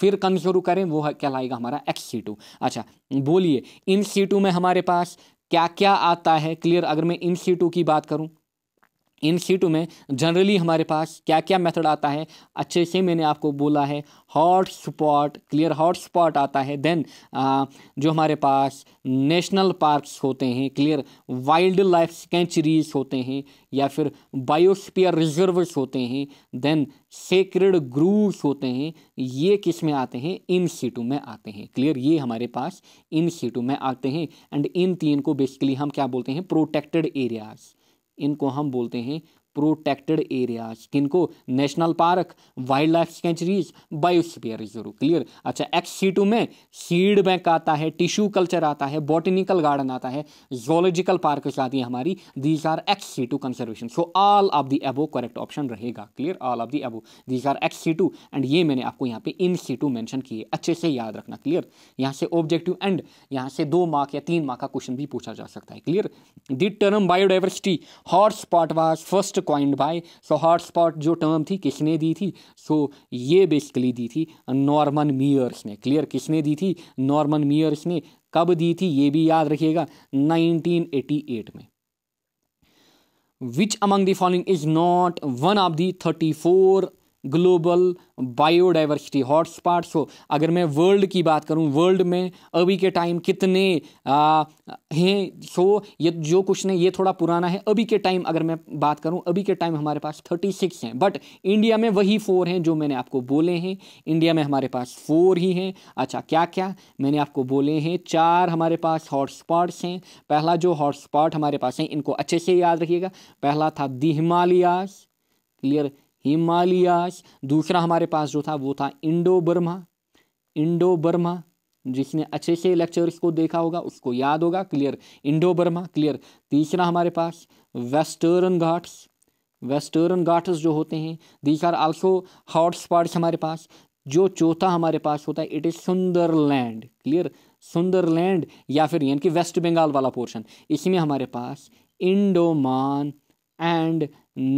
फिर कम शुरू करें वो कहलाएगा हमारा एक्स सी टू अच्छा बोलिए इन सी टू में हमारे पास क्या क्या आता है क्लियर अगर मैं इन सी टू की बात करूँ इन सीटों में जनरली हमारे पास क्या क्या मेथड आता है अच्छे से मैंने आपको बोला है hot spot clear hot spot आता है देन आ, जो हमारे पास नेशनल पार्क्स होते हैं क्लियर वाइल्ड लाइफ सेंचुरीज होते हैं या फिर बायोस्पियर रिजर्वस होते हैं देन सेक्रेड ग्रूव्स होते हैं ये किस में आते हैं इन सीटों में आते हैं क्लियर ये हमारे पास इन सीटों में आते हैं एंड इन तीन को बेसिकली हम क्या बोलते हैं प्रोटेक्टेड एरियाज़ इनको हम बोलते हैं प्रोटेक्टेड एरियाज किनको national park wild life sanctuaries biosphere reserve clear अच्छा एक्स सी टू में सीड बैंक आता है टिश्यू कल्चर आता है बॉटनिकल गार्डन आता है जोलॉजिकल पार्क आती है हमारी these are ex situ conservation so all of the above correct option रहेगा clear all of the above these are ex situ and ये मैंने आपको यहाँ पे इन सी टू मैंशन किए अच्छे से याद रखना क्लियर यहाँ से ऑब्जेक्टिव एंड यहाँ से दो मार्क या तीन मार्क का क्वेश्चन भी पूछा जा सकता है clear that term biodiversity hot spot was first coined by so hot spot जो टर्म थी किसने दी थी सो so, ये बेसिकली दी थी नॉर्मन मीयर्स ने क्लियर किसने दी थी नॉर्मन मीयर्स ने कब दी थी ये भी याद रखिएगा 1988 में which among the following is not one of the thirty four global biodiversity hotspots हो अगर मैं वर्ल्ड की बात करूं वर्ल्ड में अभी के टाइम कितने आ, हैं सो ये जो कुछ नहीं ये थोड़ा पुराना है अभी के टाइम अगर मैं बात करूं अभी के टाइम हमारे पास थर्टी सिक्स हैं बट इंडिया में वही फोर हैं जो मैंने आपको बोले हैं इंडिया में हमारे पास फोर ही हैं अच्छा क्या क्या मैंने आपको बोले हैं चार हमारे पास हॉटस्पॉट्स हैं पहला जो हॉटस्पॉट हमारे पास हैं इनको अच्छे से याद रखिएगा पहला था दी हिमालयाज क्लियर हिमालयास दूसरा हमारे पास जो था वो था इंडो बर्मा इंडो बर्मा जिसने अच्छे से लेक्चर्स को देखा होगा उसको याद होगा क्लियर इंडो बर्मा क्लियर तीसरा हमारे पास वेस्टर्न घाट्स वेस्टर्न घाट्स जो होते हैं दीज आर आल्सो हॉटस्पॉट्स हमारे पास जो चौथा हमारे पास होता है it is Sundaland clear Sundaland या फिर यानी कि वेस्ट बंगाल वाला पोर्शन इसमें हमारे पास इंडोमान एंड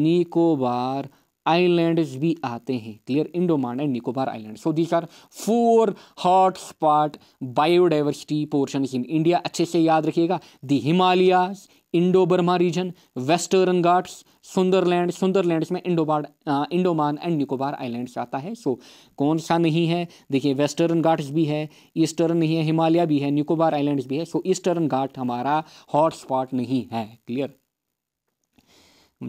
निकोबार आइलैंड्स भी आते हैं clear Andaman and Nicobar island so these are four hot spot biodiversity portion in India अच्छे से याद रखिएगा the Himalayas Indo Burma region western Ghats Sundaland Sundaland में इंडोबार इंडोमान एंड निकोबार आइलैंड्स आता है सो so, कौन सा नहीं है देखिए वेस्टर्न घाट्स भी है ईस्टर्न नहीं है हिमालय भी है निकोबार आइलैंड्स भी है सो ईस्टर्न घाट हमारा हॉट स्पॉट नहीं है clear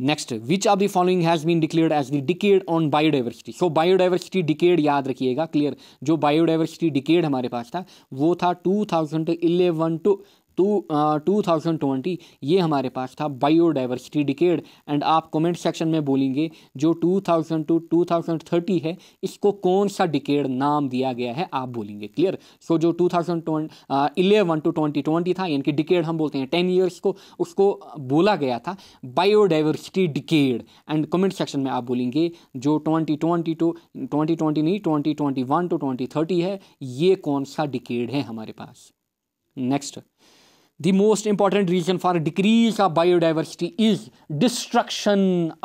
next which of the following has been declared as the decade on biodiversity so biodiversity decade याद रखिएगा क्लियर जो बायोडाइवर्सिटी डिकेड हमारे पास था वो था 2011 to to two thousand twenty ये हमारे पास था बायोडाइवर्सिटी डिकेड एंड आप कमेंट सेक्शन में बोलेंगे जो two thousand to two thousand thirty है इसको कौन सा डिकेड नाम दिया गया है आप बोलेंगे क्लियर सो so, जो two thousand eleven to twenty twenty था यानी कि डिकेड हम बोलते हैं टेन ईयर्स को उसको बोला गया था biodiversity decade and comment section में आप बोलेंगे जो twenty twenty to twenty twenty नहीं twenty twenty one to twenty thirty है ये कौन सा डिकेड है हमारे पास next the most important reason for decrease of biodiversity is destruction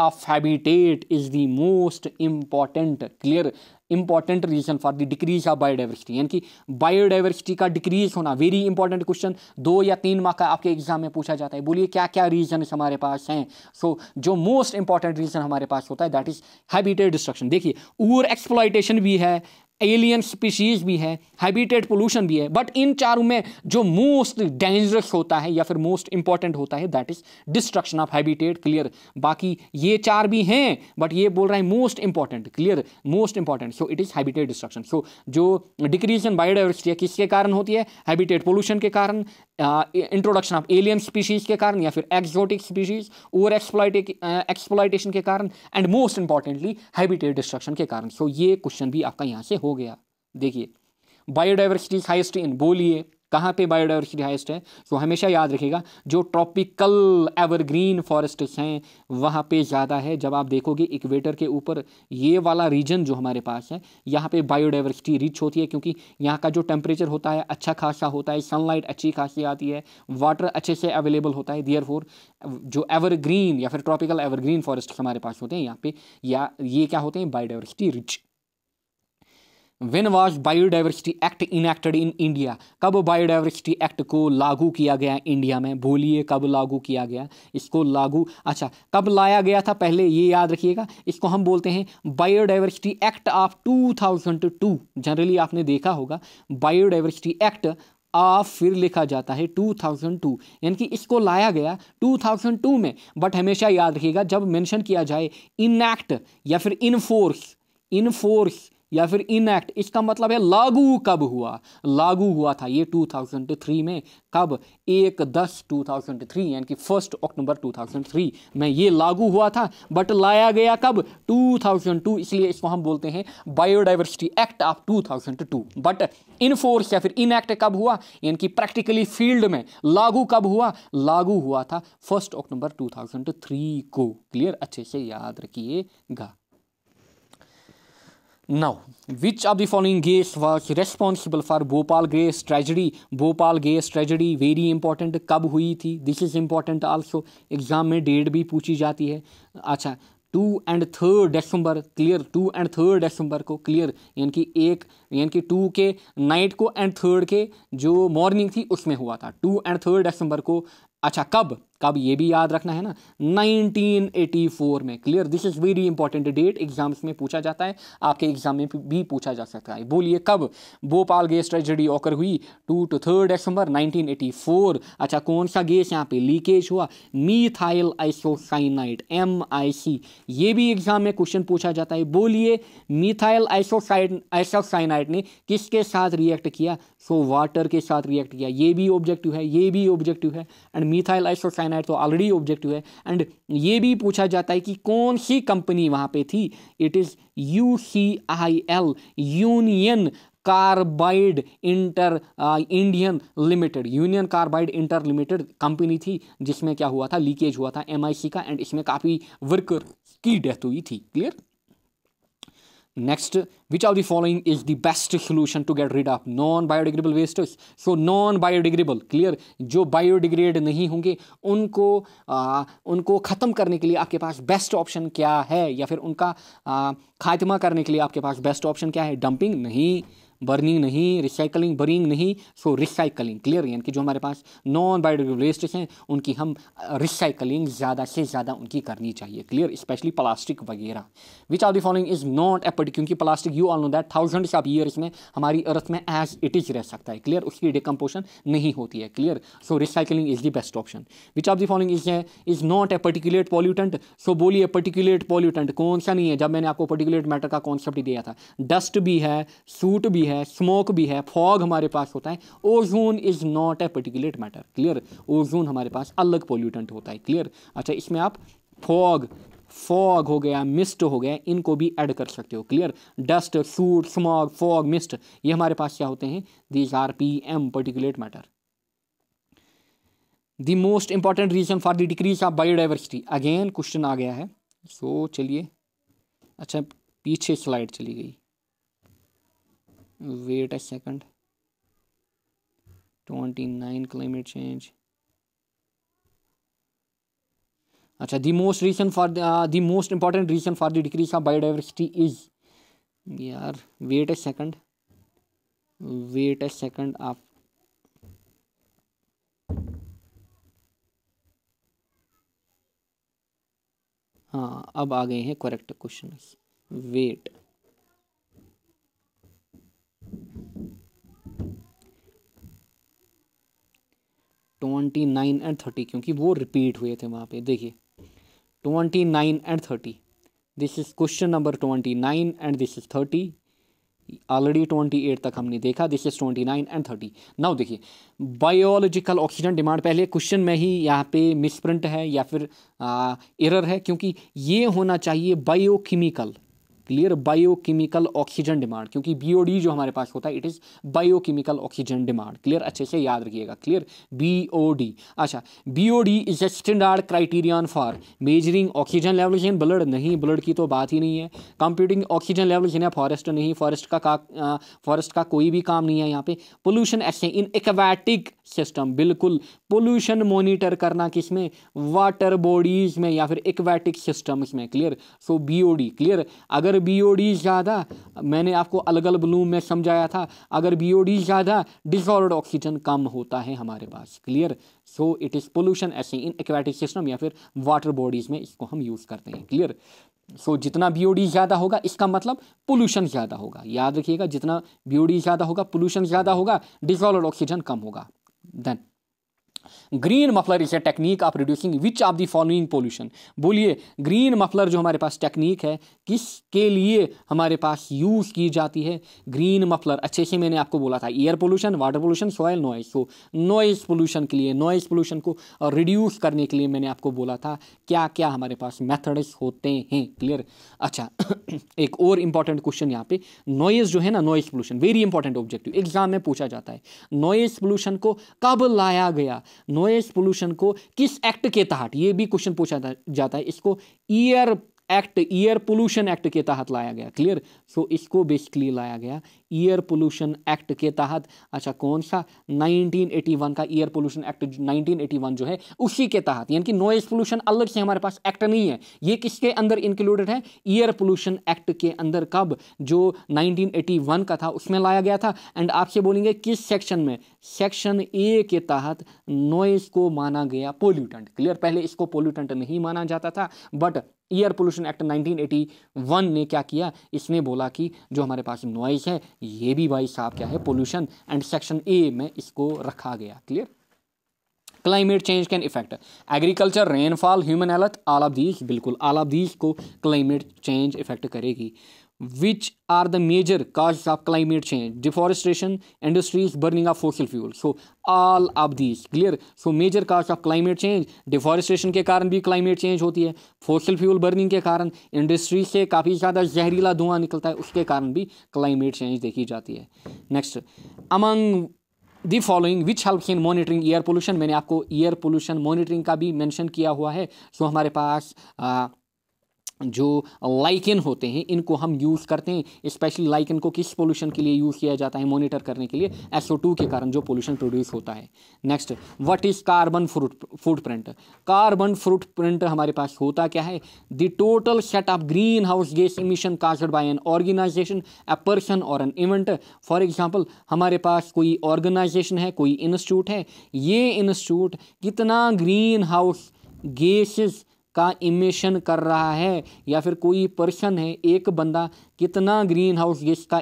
of habitat is the most important clear important reason for the decrease of biodiversity यानी कि biodiversity का डिक्रीज होना वेरी इंपॉर्टेंट क्वेश्चन दो या तीन माह का आपके एग्जाम में पूछा जाता है बोलिए क्या क्या रीजन हमारे पास हैं सो so, जो मोस्ट इंपॉर्टेंट रीजन हमारे पास होता है दैट इज हैबिटेट डिस्ट्रक्शन देखिए ओवर एक्सप्लाइटेशन भी है एलियन स्पीशीज भी है हैबिटेट पोल्यूशन भी है बट इन चारों में जो मोस्ट डेंजरस होता है या फिर मोस्ट इंपॉर्टेंट होता है that is destruction of habitat clear बाकी ये चार भी हैं बट ये बोल रहा है most important clear most important so it is habitat destruction so जो डिक्रीज इन बायोडाइवर्सिटी है किसके कारण होती है हैबिटेट पोल्यूशन के कारण इंट्रोडक्शन ऑफ एलियन स्पीशीज़ के कारण या फिर एक्जोटिक स्पीशीज़ ओवर एक्सप्लाइटेशन के कारण and most importantly habitat destruction के कारण सो so, ये क्वेश्चन भी आपका यहाँ से हो गया देखिए बायोडाइवर्सिटी हाइस्ट इन बोलिए कहाँ पे बायोडाइवर्सिटी हाइस्ट है तो हमेशा याद रखिएगा जो ट्रॉपिकल एवरग्रीन फॉरेस्ट्स हैं वहाँ पे ज़्यादा है जब आप देखोगे इक्वेटर के ऊपर ये वाला रीजन जो हमारे पास है यहाँ पे बायोडाइवर्सिटी रिच होती है क्योंकि यहाँ का जो टेम्परेचर होता है अच्छा खासा होता है सनलाइट अच्छी खासी आती है वाटर अच्छे से अवेलेबल होता है दियर फोर जो एवरग्रीन या फिर ट्रॉपिकल एवरग्रीन फॉरेस्ट हमारे पास होते हैं यहाँ पे या ये क्या होते हैं biodiversity rich when was biodiversity act enacted in India कब बायोडाइवर्सिटी एक्ट को लागू किया गया इंडिया में बोलिए कब लागू किया गया इसको लागू अच्छा कब लाया गया था पहले ये याद रखिएगा इसको हम बोलते हैं बायोडाइवर्सिटी एक्ट ऑफ 2002 जनरली आपने देखा होगा बायोडाइवर्सिटी एक्ट ऑफ फिर लिखा जाता है 2002 यानी कि इसको लाया गया 2002 में बट हमेशा याद रखिएगा जब मेंशन किया जाए इनएक्ट या फिर इनफोर्स इनफोर्स या फिर एक्ट इसका मतलब है लागू कब हुआ लागू हुआ था ये 2003 में कब एक दस 2003 यानी कि फर्स्ट अक्टूबर 2003 में ये लागू हुआ था बट लाया गया कब 2002 इसलिए इसको हम बोलते हैं biodiversity act of 2002 but enforce या फिर एक्ट कब हुआ यानी कि प्रैक्टिकली फील्ड में लागू कब हुआ लागू हुआ था फर्स्ट अक्टूबर टू को क्लियर अच्छे से याद रखिएगा now which are the following gas was responsible for Bhopal Grace tragedy Bhopal gas tragedy very important कब हुई थी this is important also exam में डेट भी पूछी जाती है अच्छा two and third December clear two and third December को क्लियर यानी कि एक यानी कि टू के नाइट को एंड थर्ड के जो मॉर्निंग थी उसमें हुआ था टू एंड थर्ड दिसंबर को अच्छा कब कब ये भी याद रखना है ना 1984 में clear this is very important date exams में पूछा जाता है आपके एग्जाम में भी पूछा जा सकता है बोलिए कब भोपाल गैस ट्रेजेडी ऑकर हुई टू टू थर्ड दिसंबर 1984 अच्छा कौन सा गैस यहाँ पे लीकेज हुआ methyl isocyanide M I C ये भी एग्जाम में क्वेश्चन पूछा जाता है बोलिए मिथाइल आइसोसाइड आइसोसाइनाइड ने किसके साथ रिएक्ट किया सो so, वाटर के साथ रिएक्ट किया ये भी ऑब्जेक्टिव है ये भी ऑब्जेक्टिव है एंड मिथाइल आइसोसाइन फाइनाइट तो ऑलरेडी ऑब्जेक्टिव है एंड ये भी पूछा जाता है कि कौन सी कंपनी वहाँ पे थी it is U C I L union carbide inter Indian limited union carbide inter limited company थी जिसमें क्या हुआ था लीकेज हुआ था एम का एंड इसमें काफ़ी वर्कर की डेथ हुई थी clear Next, which of the following is the best solution to get rid of non-biodegradable waste? So non-biodegradable, clear? जो बायोडिग्रेड नहीं होंगे उनको आ, उनको ख़त्म करने के लिए आपके पास बेस्ट ऑप्शन क्या है या फिर उनका आ, खात्मा करने के लिए आपके पास बेस्ट ऑप्शन क्या है डंपिंग नहीं बर्निंग नहीं रिसाइकलिंग बर्निंग नहीं सो रिसाइकलिंग क्लियर यानी कि जो हमारे पास नॉन बायोडिग्रेडेबल वेस्ट हैं उनकी हम रिसाइकलिंग ज़्यादा से ज़्यादा उनकी करनी चाहिए क्लियर स्पेशली प्लास्टिक वगैरह which are the following is not particulate क्योंकि plastic you all know that thousands of years में हमारी अर्थ में एज इट इज रह सकता है क्लियर उसकी डिकम्पोशन नहीं होती है clear so recycling is the best option which of the following is is not a particulate pollutant so बोलिए पर्टिकुलेट पॉल्यूटेंट कौन सा नहीं है जब मैंने आपको पर्टिकुलेट मैटर का कॉन्सेप्ट दिया था डस्ट भी है सूट भी है है स्मोक भी है फॉग हमारे पास होता है ozone is not a particulate matter clear ozone हमारे पास अलग पोल्यूटेंट होता है क्लियर अच्छा इसमें आप फॉग फॉग हो गया मिस्ट हो गया इनको भी ऐड कर सकते हो clear dust soot smog fog mist ये हमारे पास क्या होते हैं these are P M particulate matter the most important reason for the decrease of biodiversity again question आ गया है सो so, चलिए अच्छा पीछे स्लाइड चली गई a second twenty nine climate change अच्छा the most reason for the most important reason for the decrease of biodiversity is यार wait a second wait a second आप हाँ अब आ गए हैं correct question wait twenty nine and thirty क्योंकि वो रिपीट हुए थे वहाँ पे देखिए twenty nine and thirty this is question number twenty nine and this is thirty already twenty eight तक हमने देखा this is twenty nine and thirty now देखिए बायोलॉजिकल ऑक्सीजन डिमांड पहले क्वेश्चन में ही यहाँ पे मिसप्रिंट है या फिर एरर है क्योंकि ये होना चाहिए biochemical clear biochemical oxygen demand क्योंकि बीओडी जो हमारे पास होता है it is biochemical oxygen demand clear अच्छे से याद रखिएगा क्लियर बीओडी अच्छा BOD is a standard criterion for measuring oxygen level in blood नहीं ब्लड की तो बात ही नहीं है computing oxygen level in forest नहीं फॉरेस्ट का, का फॉरेस्ट का कोई भी काम नहीं है यहाँ पे पोल्यूशन ऐसे इन इकवैटिक सिस्टम बिल्कुल पोल्यूशन मोनिटर करना किसमें वाटर बॉडीज में या फिर इकवैटिक सिस्टम्स में क्लियर सो बीओडी क्लियर अगर अगर बी ओ डी ज़्यादा मैंने आपको अलगल ब्लूम में समझाया था अगर बी ओ डी ज़्यादा डिसऑर्डर्ड ऑक्सीजन कम होता है हमारे पास clear so it is pollution ऐसे इन एक्वाटिक सिस्टम या फिर वाटर बॉडीज़ में इसको हम यूज़ करते हैं क्लियर सो so, जितना बी ज़्यादा होगा इसका मतलब पोल्यूशन ज़्यादा होगा याद रखिएगा जितना बी ज़्यादा होगा पोल्यूशन ज़्यादा होगा डिजॉल्व ऑक्सीजन कम होगा then green muffler is a technique of reducing which of the following pollution बोलिए ग्रीन मफलर जो हमारे पास टेक्निक है किसके लिए हमारे पास यूज़ की जाती है ग्रीन मफलर अच्छे से मैंने आपको बोला था air pollution water pollution soil noise को नॉइज़ पोल्यूशन के लिए नॉइज़ पोल्यूशन को रिड्यूस करने के लिए मैंने आपको बोला था क्या क्या हमारे पास मैथड्स होते हैं क्लियर अच्छा एक और इंपॉर्टेंट क्वेश्चन यहाँ पे नॉइज़ जो है ना noise pollution very important objective exam में पूछा जाता है नॉइज़ पोल्यूशन को कब लाया गया नॉइस पोल्यूशन को किस एक्ट के तहत ये भी क्वेश्चन पूछा जाता है इसको air act air pollution act के तहत लाया गया क्लियर सो so, इसको बेसिकली लाया गया एयर पोल्यूशन एक्ट के तहत अच्छा कौन सा 1981 का एयर पोल्यूशन एक्ट 1981 जो है उसी के तहत यानी कि नॉइज पोल्यूशन अलग से हमारे पास एक्ट नहीं है ये किसके अंदर इंक्लूडेड है एयर पोल्यूशन एक्ट के अंदर कब जो 1981 का था उसमें लाया गया था एंड आपसे बोलेंगे किस सेक्शन में सेक्शन ए के तहत नॉइज को माना गया पोल्यूटेंट क्लियर पहले इसको पोल्यूटेंट नहीं माना जाता था बट एयर पोल्यूशन एक्ट 1981 ने क्या किया इसने बोला कि जो हमारे पास नॉइस है ये भी भाई साहब क्या है पोल्यूशन एंड सेक्शन ए में इसको रखा गया clear climate change can effect agriculture rainfall human health all of these बिल्कुल आल ऑफ दीज को क्लाइमेट चेंज इफेक्ट करेगी which are the major cause of climate change deforestation industries burning of fossil fuel so all of these clear so major cause of climate change deforestation के कारण भी climate change होती है fossil fuel burning के कारण industry से काफ़ी ज़्यादा जहरीला धुआं निकलता है उसके कारण भी क्लाइमेट चेंज देखी जाती है next among the following which help in monitoring air pollution मैंने आपको एयर पोल्यूशन मॉनिटरिंग का भी मैंशन किया हुआ है सो so, हमारे पास आ, जो लाइकन होते हैं इनको हम यूज़ करते हैं स्पेशली लाइकन को किस पोल्यूशन के लिए यूज़ किया जाता है मॉनिटर करने के लिए एसओ के कारण जो पोल्यूशन प्रोड्यूस होता है next what is carbon foot foot print carbon foot print हमारे पास होता क्या है the total set of green house gas emission caused by an organisation a person और एन इवेंट फॉर एग्जाम्पल हमारे पास कोई ऑर्गेनाइजेशन है कोई इंस्टीट्यूट है ये इंस्टीट्यूट कितना ग्रीन हाउस गैसेस का इमिशन कर रहा है या फिर कोई पर्सन है एक बंदा कितना ग्रीन हाउस गैस का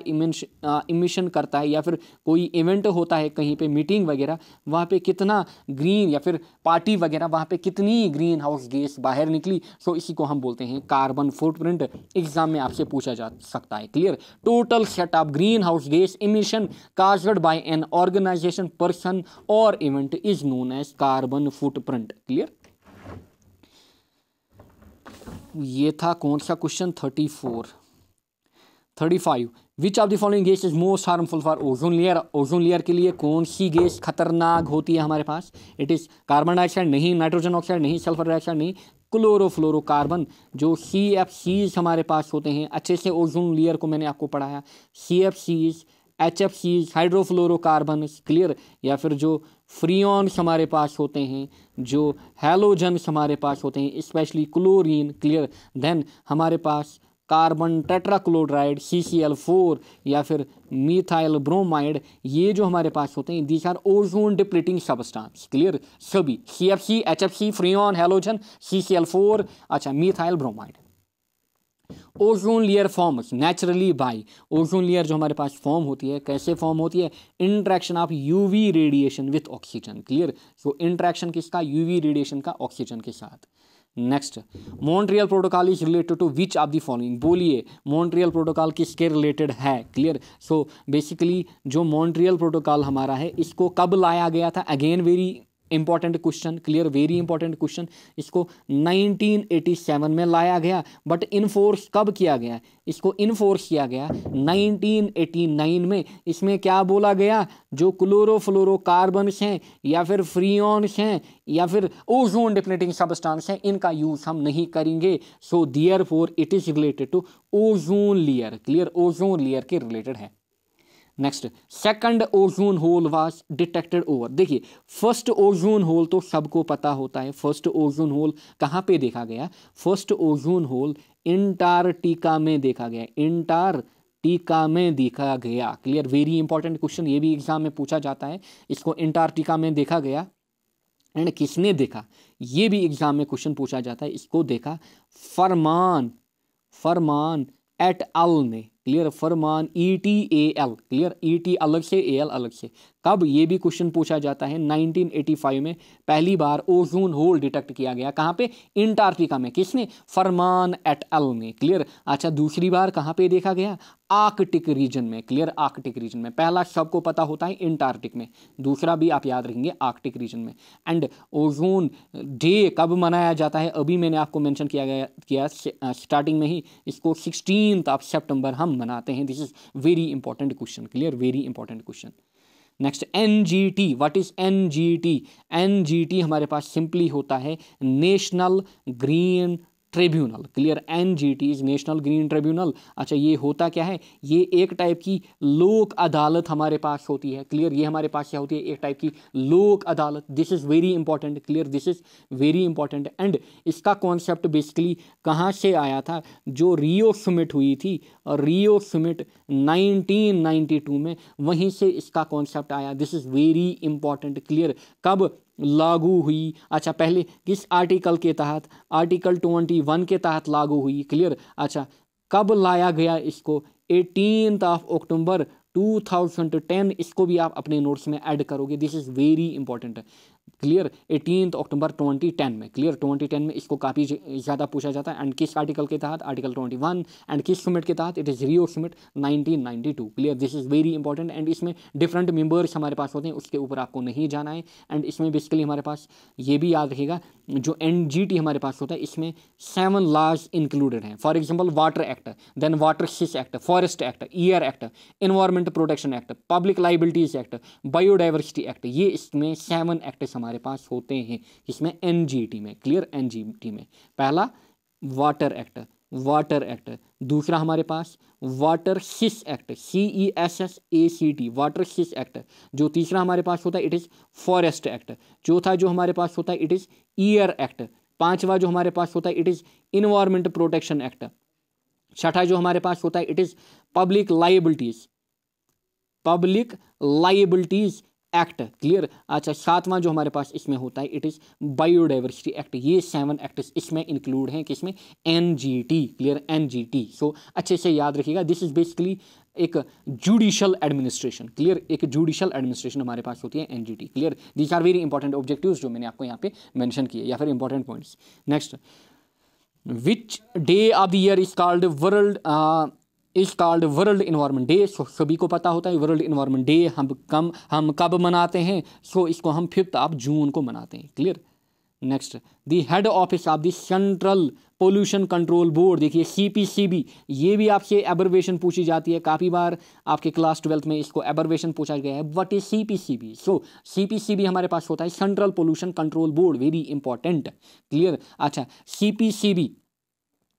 इमिशन करता है या फिर कोई इवेंट होता है कहीं पे मीटिंग वगैरह वहाँ पे कितना ग्रीन या फिर पार्टी वगैरह वहाँ पे कितनी ग्रीन हाउस गैस बाहर निकली सो इसी को हम बोलते हैं कार्बन फुटप्रिंट एग्जाम में आपसे पूछा जा सकता है clear total set of green house gas emission caused by an organisation person और event is known as carbon footprint clear ये था कौन सा question thirty four thirty five which of the following gas is most harmful for ozone layer ozone layer के लिए कौन सी गैस खतरनाक होती है हमारे पास इट इज़ कार्बन डाइऑक्साइड नहीं नाइट्रोजन ऑक्साइड नहीं सल्फर डाइऑक्साइड नहीं क्लोरोफ्लोरोकार्बन जो सी एफ सीज हमारे पास होते हैं अच्छे से ओजोन लेयर को मैंने आपको पढ़ाया C F Cs H F Cs hydrofluorocarbon clear या फिर जो फ्रियॉन्स हमारे पास होते हैं जो हैलोजन्स हमारे पास होते हैं स्पेशली क्लोरीन क्लियर देन हमारे पास carbon tetrachloride C C L four या फिर मीथाइल ब्रोमाइड ये जो हमारे पास होते हैं these are ozone depleting substance clear सभी C F C H F C freon halogen C C L four अच्छा methyl bromide ozone layer forms naturally by ozone layer जो हमारे पास फॉर्म होती है कैसे फॉर्म होती है interaction of UV radiation with oxygen clear so interaction किसका UV radiation का ऑक्सीजन के साथ next Montreal protocol is related to which of the following बोलिए मॉन्ट्रियल प्रोटोकॉल किसके रिलेटेड है क्लियर सो बेसिकली जो मॉन्ट्रियल प्रोटोकॉल हमारा है इसको कब लाया गया था again very important question clear very important question इसको 1987 में लाया गया बट इनफोर्स कब किया गया इसको इनफोर्स किया गया 1989 में इसमें क्या बोला गया जो क्लोरोफ्लोरोकार्बन्स हैं या फिर फ्रीऑन्स हैं या फिर ओजोन डिप्लेटिंग सबस्टांस हैं इनका यूज़ हम नहीं करेंगे so therefore it is related to ozone layer clear ozone layer के रिलेटेड है next second ozone hole was detected over देखिए फर्स्ट ओजोन होल तो सबको पता होता है फर्स्ट ओजोन होल कहाँ पे देखा गया फर्स्ट ओजोन होल इंटार्टिका में देखा गया इंटार टीका में देखा गया क्लियर वेरी इंपॉर्टेंट क्वेश्चन ये भी एग्जाम में पूछा जाता है इसको इंटार्टिका में देखा गया एंड किसने देखा ये भी एग्जाम में क्वेश्चन पूछा जाता है इसको देखा फरमान फरमान एट अल ने clear Farman E T A L clear E T अलग से ए एल अलग से कब ये भी क्वेश्चन पूछा जाता है 1985 में पहली बार ओजोन होल डिटेक्ट किया गया कहाँ पे इंटार्टिका में किसने फरमान एट एल में क्लियर अच्छा दूसरी बार कहाँ पे देखा गया आर्कटिक रीजन में क्लियर आर्कटिक रीजन में पहला सबको पता होता है इंटार्टिक में दूसरा भी आप याद रखेंगे आर्कटिक रीजन में एंड ओजोन डे कब मनाया जाता है अभी मैंने आपको मेंशन किया गया किया स्टार्टिंग में ही इसको सिक्सटीन ऑफ सेप्टेम्बर हम बनाते हैं this is very important question clear very important question next N G T what is N G T N G T हमारे पास सिंपली होता है national green tribunal clear N G T is national green tribunal अच्छा ये होता क्या है ये एक टाइप की लोक अदालत हमारे पास होती है क्लियर ये हमारे पास क्या होती है एक टाइप की Lok Adalat this is very important clear this is very important and इसका कॉन्सेप्ट बेसिकली कहाँ से आया था जो रियो समिट हुई थी रियो समिट 1992 में वहीं से इसका कॉन्सेप्ट आया this is very important clear कब लागू हुई अच्छा पहले किस आर्टिकल के तहत आर्टिकल ट्वेंटी वन के तहत लागू हुई क्लियर अच्छा कब लाया गया इसको एटीन ऑफ अक्टूबर 2010 इसको भी आप अपने नोट्स में ऐड करोगे this is very important clear eighteen October 2010 में क्लियर 2010 में इसको काफ़ी ज़्यादा पूछा जाता है एंड किस आर्टिकल के तहत आर्टिकल 21 एंड किस समिट के तहत it is Rio summit 1992 clear this is very important and इसमें डिफरेंट मेंबर्स हमारे पास होते हैं उसके ऊपर आपको नहीं जाना है एंड इसमें बेसिकली हमारे पास ये भी याद रहेगा जो एन हमारे पास होता है इसमें सेवन लॉज इंक्लूडेड हैं for example water act then water cess act forest act year act environment protection act public liabilities act biodiversity act ये इसमें सेवन एक्ट हमारे पास होते हैं इसमें एन में क्लियर एन में पहला वाटर एक्ट वाटर एक्ट दूसरा हमारे पास water cess act C E S S A C T water cess act जो तीसरा हमारे पास होता है इट इज़ फॉरेस्ट एक्ट चौथा जो हमारे पास होता है इट इज़ ईयर एक्ट पांचवा जो हमारे पास होता है it is environment protection act छठा जो हमारे पास होता है it is public liabilities public liabilities act clear अच्छा सातवां जो हमारे पास इसमें होता है इट इज़ बायोडाइवर्सिटी एक्ट ये सेवन एक्ट इसमें इंक्लूड हैं किसमें N G T clear N G T so अच्छे से याद रखिएगा दिस इज़ बेसिकली एक जुडिशल एडमिनिस्ट्रेशन क्लियर एक जुडिशल एडमिनिस्ट्रेशन हमारे पास होती है NGT clear these are very important objectives जो मैंने आपको यहाँ पे मेंशन किए या फिर important points next which day of the year is called world is called world environment day सभी को पता होता है वर्ल्ड इन्वायरमेंट डे हम कम हम कब मनाते हैं सो so, इसको हम फिफ्थ ऑफ जून को मनाते हैं clear next the head office of the central pollution control board देखिए सी पी सी बी ये भी आपसे एबरवेशन पूछी जाती है काफ़ी बार आपके क्लास ट्वेल्थ में इसको एबरवेशन पूछा गया है what is C P C B so C P C B हमारे पास होता है central pollution control board very important clear अच्छा सी पी सी बी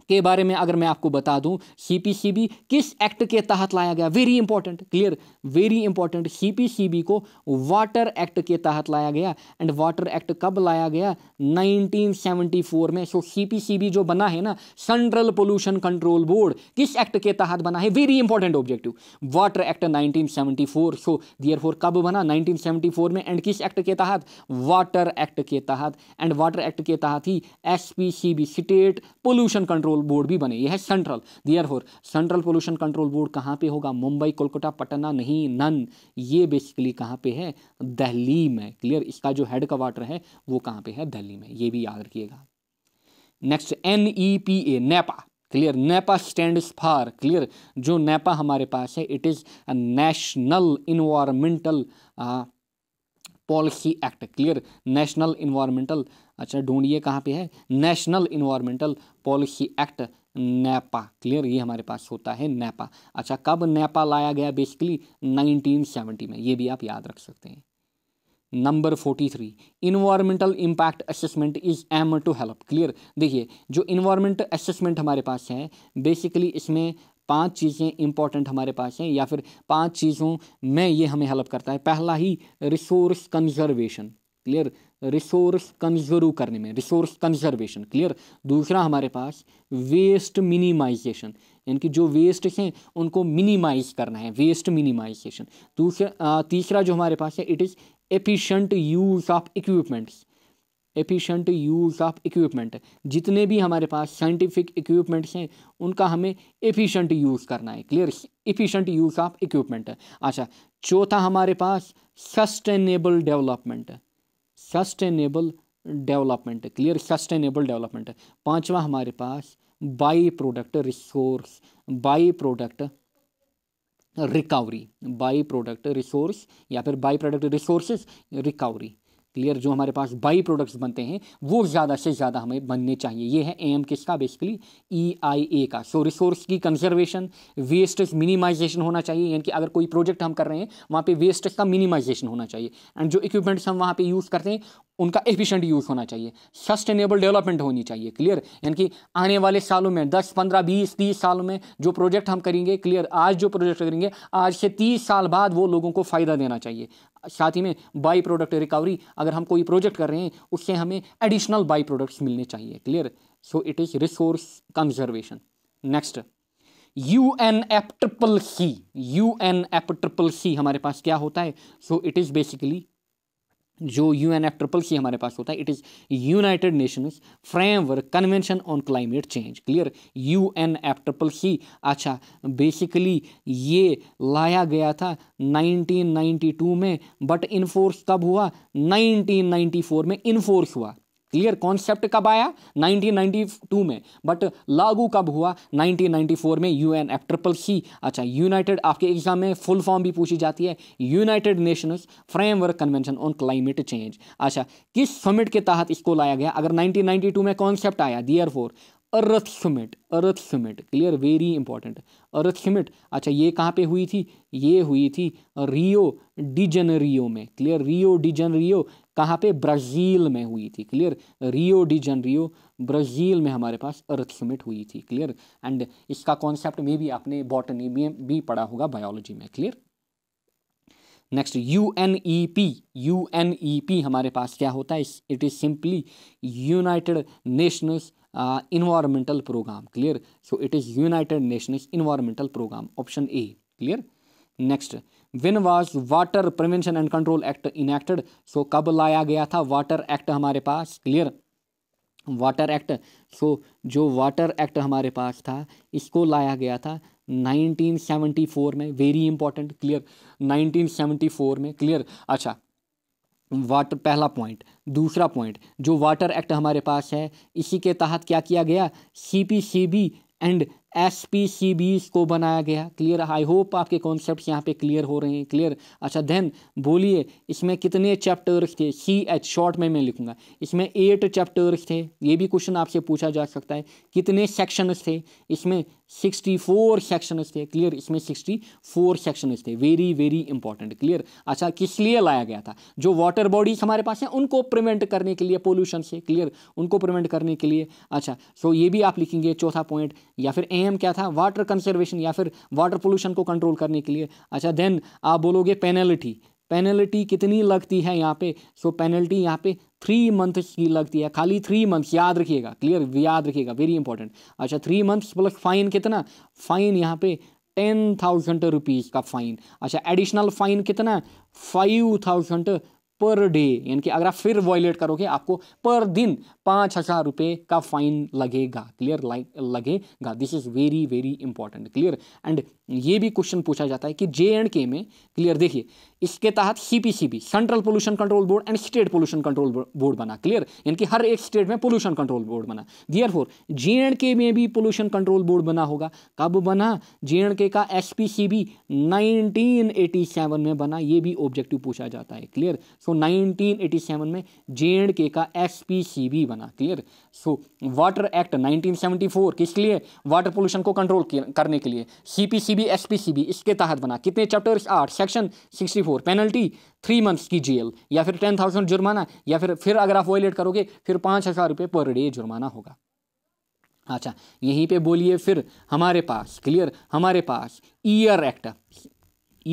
के बारे में अगर मैं आपको बता दूं सीपीसीबी किस एक्ट के तहत लाया गया very important clear very important CPCB को वाटर एक्ट के तहत लाया गया एंड वाटर एक्ट कब लाया गया 1974 में सो सीपीसीबी जो बना है ना सेंट्रल पोल्यूशन कंट्रोल बोर्ड किस एक्ट के तहत बना है very important objective water act nineteen so there कब बना नाइनटीन में एंड किस एक्ट के तहत वाटर एक्ट के तहत एंड वाटर एक्ट के तहत ही S state pollution control control board भी बने यह है सेंट्रल दियर होर सेंट्रल पोल्यूशन कंट्रोल बोर्ड कहाँ पे होगा मुंबई कोलकाता पटना नहीं नन ये बेसिकली कहाँ पे है दिल्ली में क्लियर इसका जो हेड क्वार्टर है वो कहाँ पे है दिल्ली में ये भी याद रखिएगा next N E P A NEPA clear NEPA stand for clear जो नेपा हमारे पास है it is national environmental policy act clear national environmental अच्छा ढूंढिए कहाँ पे है national environmental policy act NEPA clear ये हमारे पास होता है नेपा अच्छा कब नेपा लाया गया बेसिकली 1970 में ये भी आप याद रख सकते हैं number forty three environmental impact assessment is aim to help clear देखिए जो इन्वायरमेंट असेसमेंट हमारे पास है बेसिकली इसमें पांच चीज़ें इंपॉर्टेंट हमारे पास हैं या फिर पांच चीज़ों में ये हमें हेल्प करता है पहला ही resource conservation clear resource conserve करने में रिसोर्स कंजर्वेशन क्लियर दूसरा हमारे पास वेस्ट मिनिमाइजेशन यानी कि जो वेस्ट हैं उनको मिनिमाइज करना है वेस्ट मिनिमाइजेशन दूसरा तीसरा जो हमारे पास है it is efficient use of equipments efficient use of equipment जितने भी हमारे पास साइंटिफिक इक्विपमेंट्स हैं उनका हमें एफिशिएंट यूज़ करना है clear efficient use of equipment अच्छा चौथा हमारे पास sustainable development sustainable development clear sustainable development पांचवा हमारे पास by product resource by product recovery by product resource या फिर by product resources recovery clear जो हमारे पास बाई प्रोडक्ट्स बनते हैं वो ज़्यादा से ज़्यादा हमें बनने चाहिए ये है एम किसका बेसिकली ई आई ए का सो रिसोर्स की कंजर्वेशन वेस्टेज मिनिमाइजेशन होना चाहिए यानी कि अगर कोई प्रोजेक्ट हम कर रहे हैं वहाँ पे वेस्टेज का मिनिमाइजेशन होना चाहिए एंड जो इक्विपमेंट्स हम वहाँ पे यूज़ करते हैं उनका एफिशिएंट यूज़ होना चाहिए सस्टेनेबल डेवलपमेंट होनी चाहिए क्लियर यानी कि आने वाले सालों में 10, 15, 20, 30 सालों में जो प्रोजेक्ट हम करेंगे क्लियर आज जो प्रोजेक्ट करेंगे आज से 30 साल बाद वो लोगों को फ़ायदा देना चाहिए साथ ही में बाई प्रोडक्ट रिकवरी अगर हम कोई प्रोजेक्ट कर रहे हैं उससे हमें एडिशनल बाई प्रोडक्ट्स मिलने चाहिए clear so it is resource conservation next U N F triple C U N F triple C हमारे पास क्या होता है सो इट इज़ बेसिकली जो U N F triple C हमारे पास होता है it is United Nations Framework Convention on Climate change clear U N F triple C अच्छा बेसिकली ये लाया गया था 1992 में बट इनफोर्स कब हुआ 1994 में इनफोर्स हुआ क्लियर कॉन्सेप्ट कब आया 1992 में बट लागू कब हुआ 1994 में U N F triple C अच्छा यूनाइटेड आपके एग्जाम में फुल फॉर्म भी पूछी जाती है United Nations Framework Convention on Climate change अच्छा किस समिट के तहत इसको लाया गया अगर 1992 में कॉन्सेप्ट आया दियर फोर अर्थ अर्थ अरथ्युमेट क्लियर वेरी इंपॉर्टेंट अर्थ अरथ्युमेट अच्छा ये कहाँ पे हुई थी ये हुई थी रियो डिजनरियो में क्लियर रियो डिजनरियो कहाँ पे ब्राज़ील में हुई थी क्लियर रियो डिजनरियो ब्राज़ील में हमारे पास अर्थ अरथ्युमेट हुई थी क्लियर एंड इसका कॉन्सेप्ट में भी आपने बॉटनी में भी पढ़ा होगा बायोलॉजी में clear next U N E P U N E P हमारे पास क्या होता है it is simply United Nationals Environmental Programme clear so it is United Nation Environmental Programme option A clear next when was Water Prevention and Control Act enacted so कब लाया गया था Water Act हमारे पास क्लियर वाटर एक्ट सो जो Water Act हमारे पास था इसको लाया गया था 1974 में वेरी इंपॉर्टेंट क्लियर 1974 में क्लियर अच्छा वाटर पहला पॉइंट दूसरा पॉइंट जो वाटर एक्ट हमारे पास है इसी के तहत क्या किया गया C P C B and S P C B को बनाया गया क्लियर आई होप आपके कॉन्सेप्ट यहाँ पे क्लियर हो रहे हैं क्लियर अच्छा देन बोलिए इसमें कितने चैप्टर्स थे सी एच शॉर्ट में मैं लिखूँगा इसमें एट चैप्टर्स थे ये भी क्वेश्चन आपसे पूछा जा सकता है कितने सेक्शंस थे इसमें 64 सेक्शंस थे क्लियर इसमें 64 सेक्शंस थे वेरी वेरी इंपॉर्टेंट क्लियर अच्छा किस लिए लाया गया था जो वाटर बॉडीज हमारे पास हैं उनको प्रिवेंट करने के लिए पोल्यूशन से क्लियर उनको प्रिवेंट करने के लिए अच्छा सो ये भी आप लिखेंगे चौथा पॉइंट या फिर एम क्या था वाटर कंजर्वेशन या फिर वाटर पोल्यूशन को कंट्रोल करने के लिए अच्छा देन आप बोलोगे पेनल्टी पेनल्टी कितनी लगती है यहाँ पे सो पेनल्टी यहाँ पे थ्री मंथ की लगती है खाली थ्री मंथ्स याद रखिएगा क्लियर याद रखिएगा वेरी इंपॉर्टेंट अच्छा थ्री मंथ्स प्लस फाइन कितना फाइन यहाँ पे टेन थाउजेंड रुपीज़ का फाइन अच्छा एडिशनल फाइन कितना फाइव थाउजेंड पर डे यानी कि अगर आप फिर वॉयलेट करोगे आपको पर दिन पाँच हज़ार रुपये का फाइन लगेगा क्लियर लाइक लगेगा this is very very important clear and ये भी क्वेश्चन पूछा जाता है कि जे एंड के में क्लियर देखिए इसके तहत CPCB Central pollution control board and State pollution control Board बना क्लियर इनकी हर एक स्टेट में पोल्यूशन कंट्रोल बोर्ड बना दियर फोर जे एंड के में भी पोल्यूशन कंट्रोल बोर्ड बना होगा कब बना जे एंड के का S P C B nineteen eighty seven में बना ये भी ऑब्जेक्टिव पूछा जाता है clear so nineteen eighty seven में जे एंड के का एस पी सी बी बना clear so Water act nineteen seventy four किस लिए वाटर पोल्यूशन को कंट्रोल करने के लिए C P C PCB SPCB इसके तहत बना कितने चैप्टर्स आठ सेक्शन 64 पेनल्टी थ्री मंथ्स की जेल या फिर टेन थाउजेंड जुर्माना या फिर फिर अगर आप वॉयलेट करोगे फिर पाँच हज़ार रुपये पर डे जुर्माना होगा अच्छा यहीं पे बोलिए फिर हमारे पास क्लियर हमारे पास ईयर एक्ट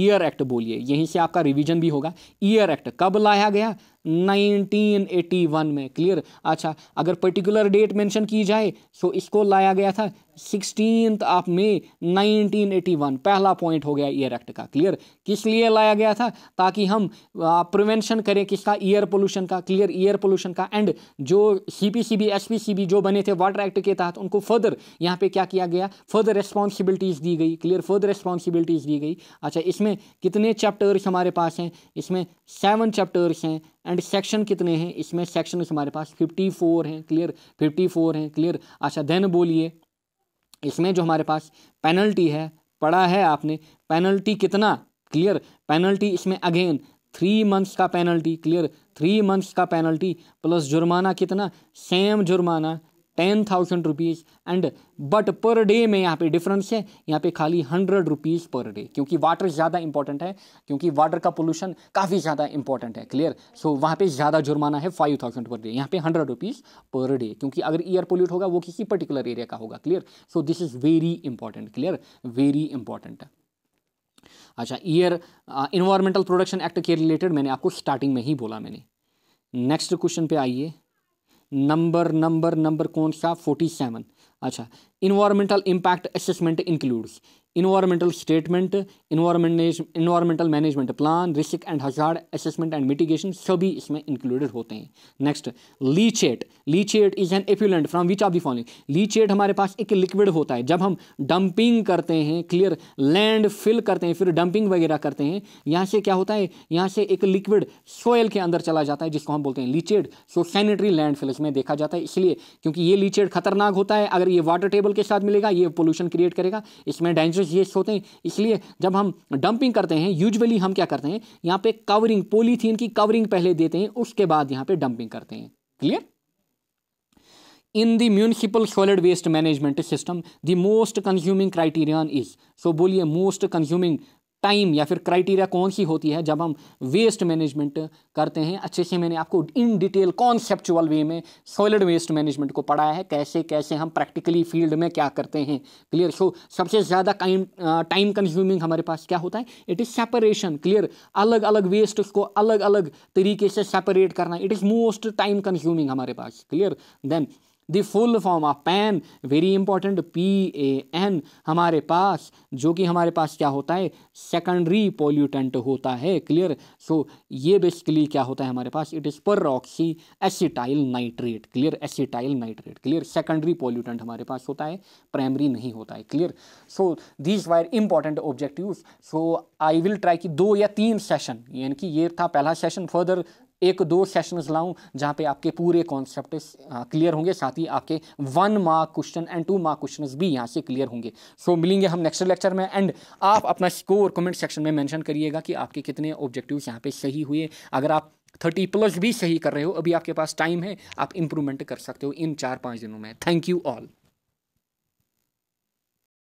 ईयर एक्ट बोलिए यहीं से आपका रिवीजन भी होगा ईयर एक्ट कब लाया गया 1981 में क्लियर अच्छा अगर पर्टिकुलर डेट मेंशन की जाए सो इसको लाया गया था सिक्सटीन ऑफ मे 1981 पहला पॉइंट हो गया ईयर एक्ट का क्लियर किस लिए लाया गया था ताकि हम प्रिवेंशन करें किसका ईयर पोल्यूशन का क्लियर ईयर पोल्यूशन का एंड जो C P C B S P C B जो बने थे वाटर एक्ट के तहत उनको फर्दर यहाँ पे क्या किया गया फर्दर रेस्पॉन्सिबिलिटीज़ दी गई क्लियर फर्दर रेस्पॉन्सिबिलिटीज दी गई अच्छा इसमें कितने चैप्टर्स हमारे पास हैं इसमें सेवन चैप्टर्स हैं एंड सेक्शन कितने हैं इसमें सेक्शन हमारे पास फिफ्टी फोर हैं क्लियर फिफ्टी फोर हैं क्लियर अच्छा देन बोलिए इसमें जो हमारे पास पेनल्टी है पढ़ा है आपने पेनल्टी कितना क्लियर पेनल्टी इसमें अगेन थ्री मंथ्स का पेनल्टी क्लियर थ्री मंथ्स का पेनल्टी प्लस जुर्माना कितना सेम जुर्माना ten thousand rupees and but per day में यहाँ पे डिफरेंस है यहाँ पे खाली हंड्रेड रुपीज़ पर डे क्योंकि वाटर ज़्यादा इंपॉर्टेंट है क्योंकि वाटर का पोल्यूशन काफ़ी ज़्यादा इंपॉर्टेंट है क्लियर सो so, वहाँ पे ज़्यादा जुर्माना है फाइव थाउजेंड पर डे यहाँ पे हंड्रेड रुपीज़ पर डे क्योंकि अगर ईयर पोल्यूट होगा वो किसी पर्टिकुलर एरिया का होगा clear so this is very important clear very important अच्छा ईयर इन्वायरमेंटल प्रोडक्शन एक्ट के रिलेटेड मैंने आपको स्टार्टिंग में ही बोला मैंने नेक्स्ट क्वेश्चन पे आइए नंबर नंबर नंबर कौन सा फोर्टी सेवन अच्छा environmental impact assessment includes environmental statement environmental management plan risk and hazard assessment and mitigation सभी इसमें इंक्लूडेड होते हैं next leachate leachate is an effluent from which of the following leachate हमारे पास एक लिक्विड होता है जब हम डंपिंग करते हैं क्लियर लैंड फिल करते हैं फिर डंपिंग वगैरह करते हैं यहाँ से क्या होता है यहाँ से एक लिक्विड सोयल के अंदर चला जाता है जिसको हम बोलते हैं leachate so sanitary landfill इसमें देखा जाता है इसलिए क्योंकि ये लीचेड खतरनाक होता है अगर ये वाटर टेबल के साथ मिलेगा ये पोल्यूशन क्रिएट करेगा इसमें डेंजर ये होते हैं इसलिए जब हम डंपिंग करते हैं यूजुअली हम क्या करते हैं यहाँ पे कवरिंग पोलीथीन की कवरिंग पहले देते हैं उसके बाद यहाँ पे डंपिंग करते हैं clear in the municipal solid waste management system the most consuming criterion is so बोलिए मोस्ट कंज्यूमिंग टाइम या फिर क्राइटेरिया कौन सी होती है जब हम वेस्ट मैनेजमेंट करते हैं अच्छे से मैंने आपको इन डिटेल कॉन्सेप्चुअल वे में सॉलिड वेस्ट मैनेजमेंट को पढ़ाया है कैसे कैसे हम प्रैक्टिकली फील्ड में क्या करते हैं क्लियर सो so, सबसे ज़्यादा टाइम टाइम कंज्यूमिंग हमारे पास क्या होता है इट इज़ सेपरेशन क्लियर अलग अलग वेस्ट को अलग अलग तरीके से सेपरेट करना it is most time consuming हमारे पास clear then the full form of PAN very important P A N हमारे पास जो कि हमारे पास क्या होता है सेकेंडरी पोल्यूटेंट होता है क्लियर सो so, ये बेसिकली क्या होता है हमारे पास it is peroxyacetyl nitrate clear acetyl nitrate clear secondary pollutant हमारे पास होता है प्राइमरी नहीं होता है clear so these are important objective so I will try कि दो या तीन सेशन यानी कि ये था पहला सेशन फर्दर एक दो सेशंस लाऊं जहां पे आपके पूरे कॉन्सेप्ट क्लियर होंगे साथ ही आपके one mark question and two mark question भी यहाँ से क्लियर होंगे सो so, मिलेंगे हम नेक्स्ट लेक्चर में एंड आप अपना स्कोर कमेंट सेक्शन में मैंशन करिएगा कि आपके कितने ऑब्जेक्टिव यहाँ पे सही हुए अगर आप थर्टी प्लस भी सही कर रहे हो अभी आपके पास टाइम है आप इंप्रूवमेंट कर सकते हो इन चार पाँच दिनों में थैंक यू ऑल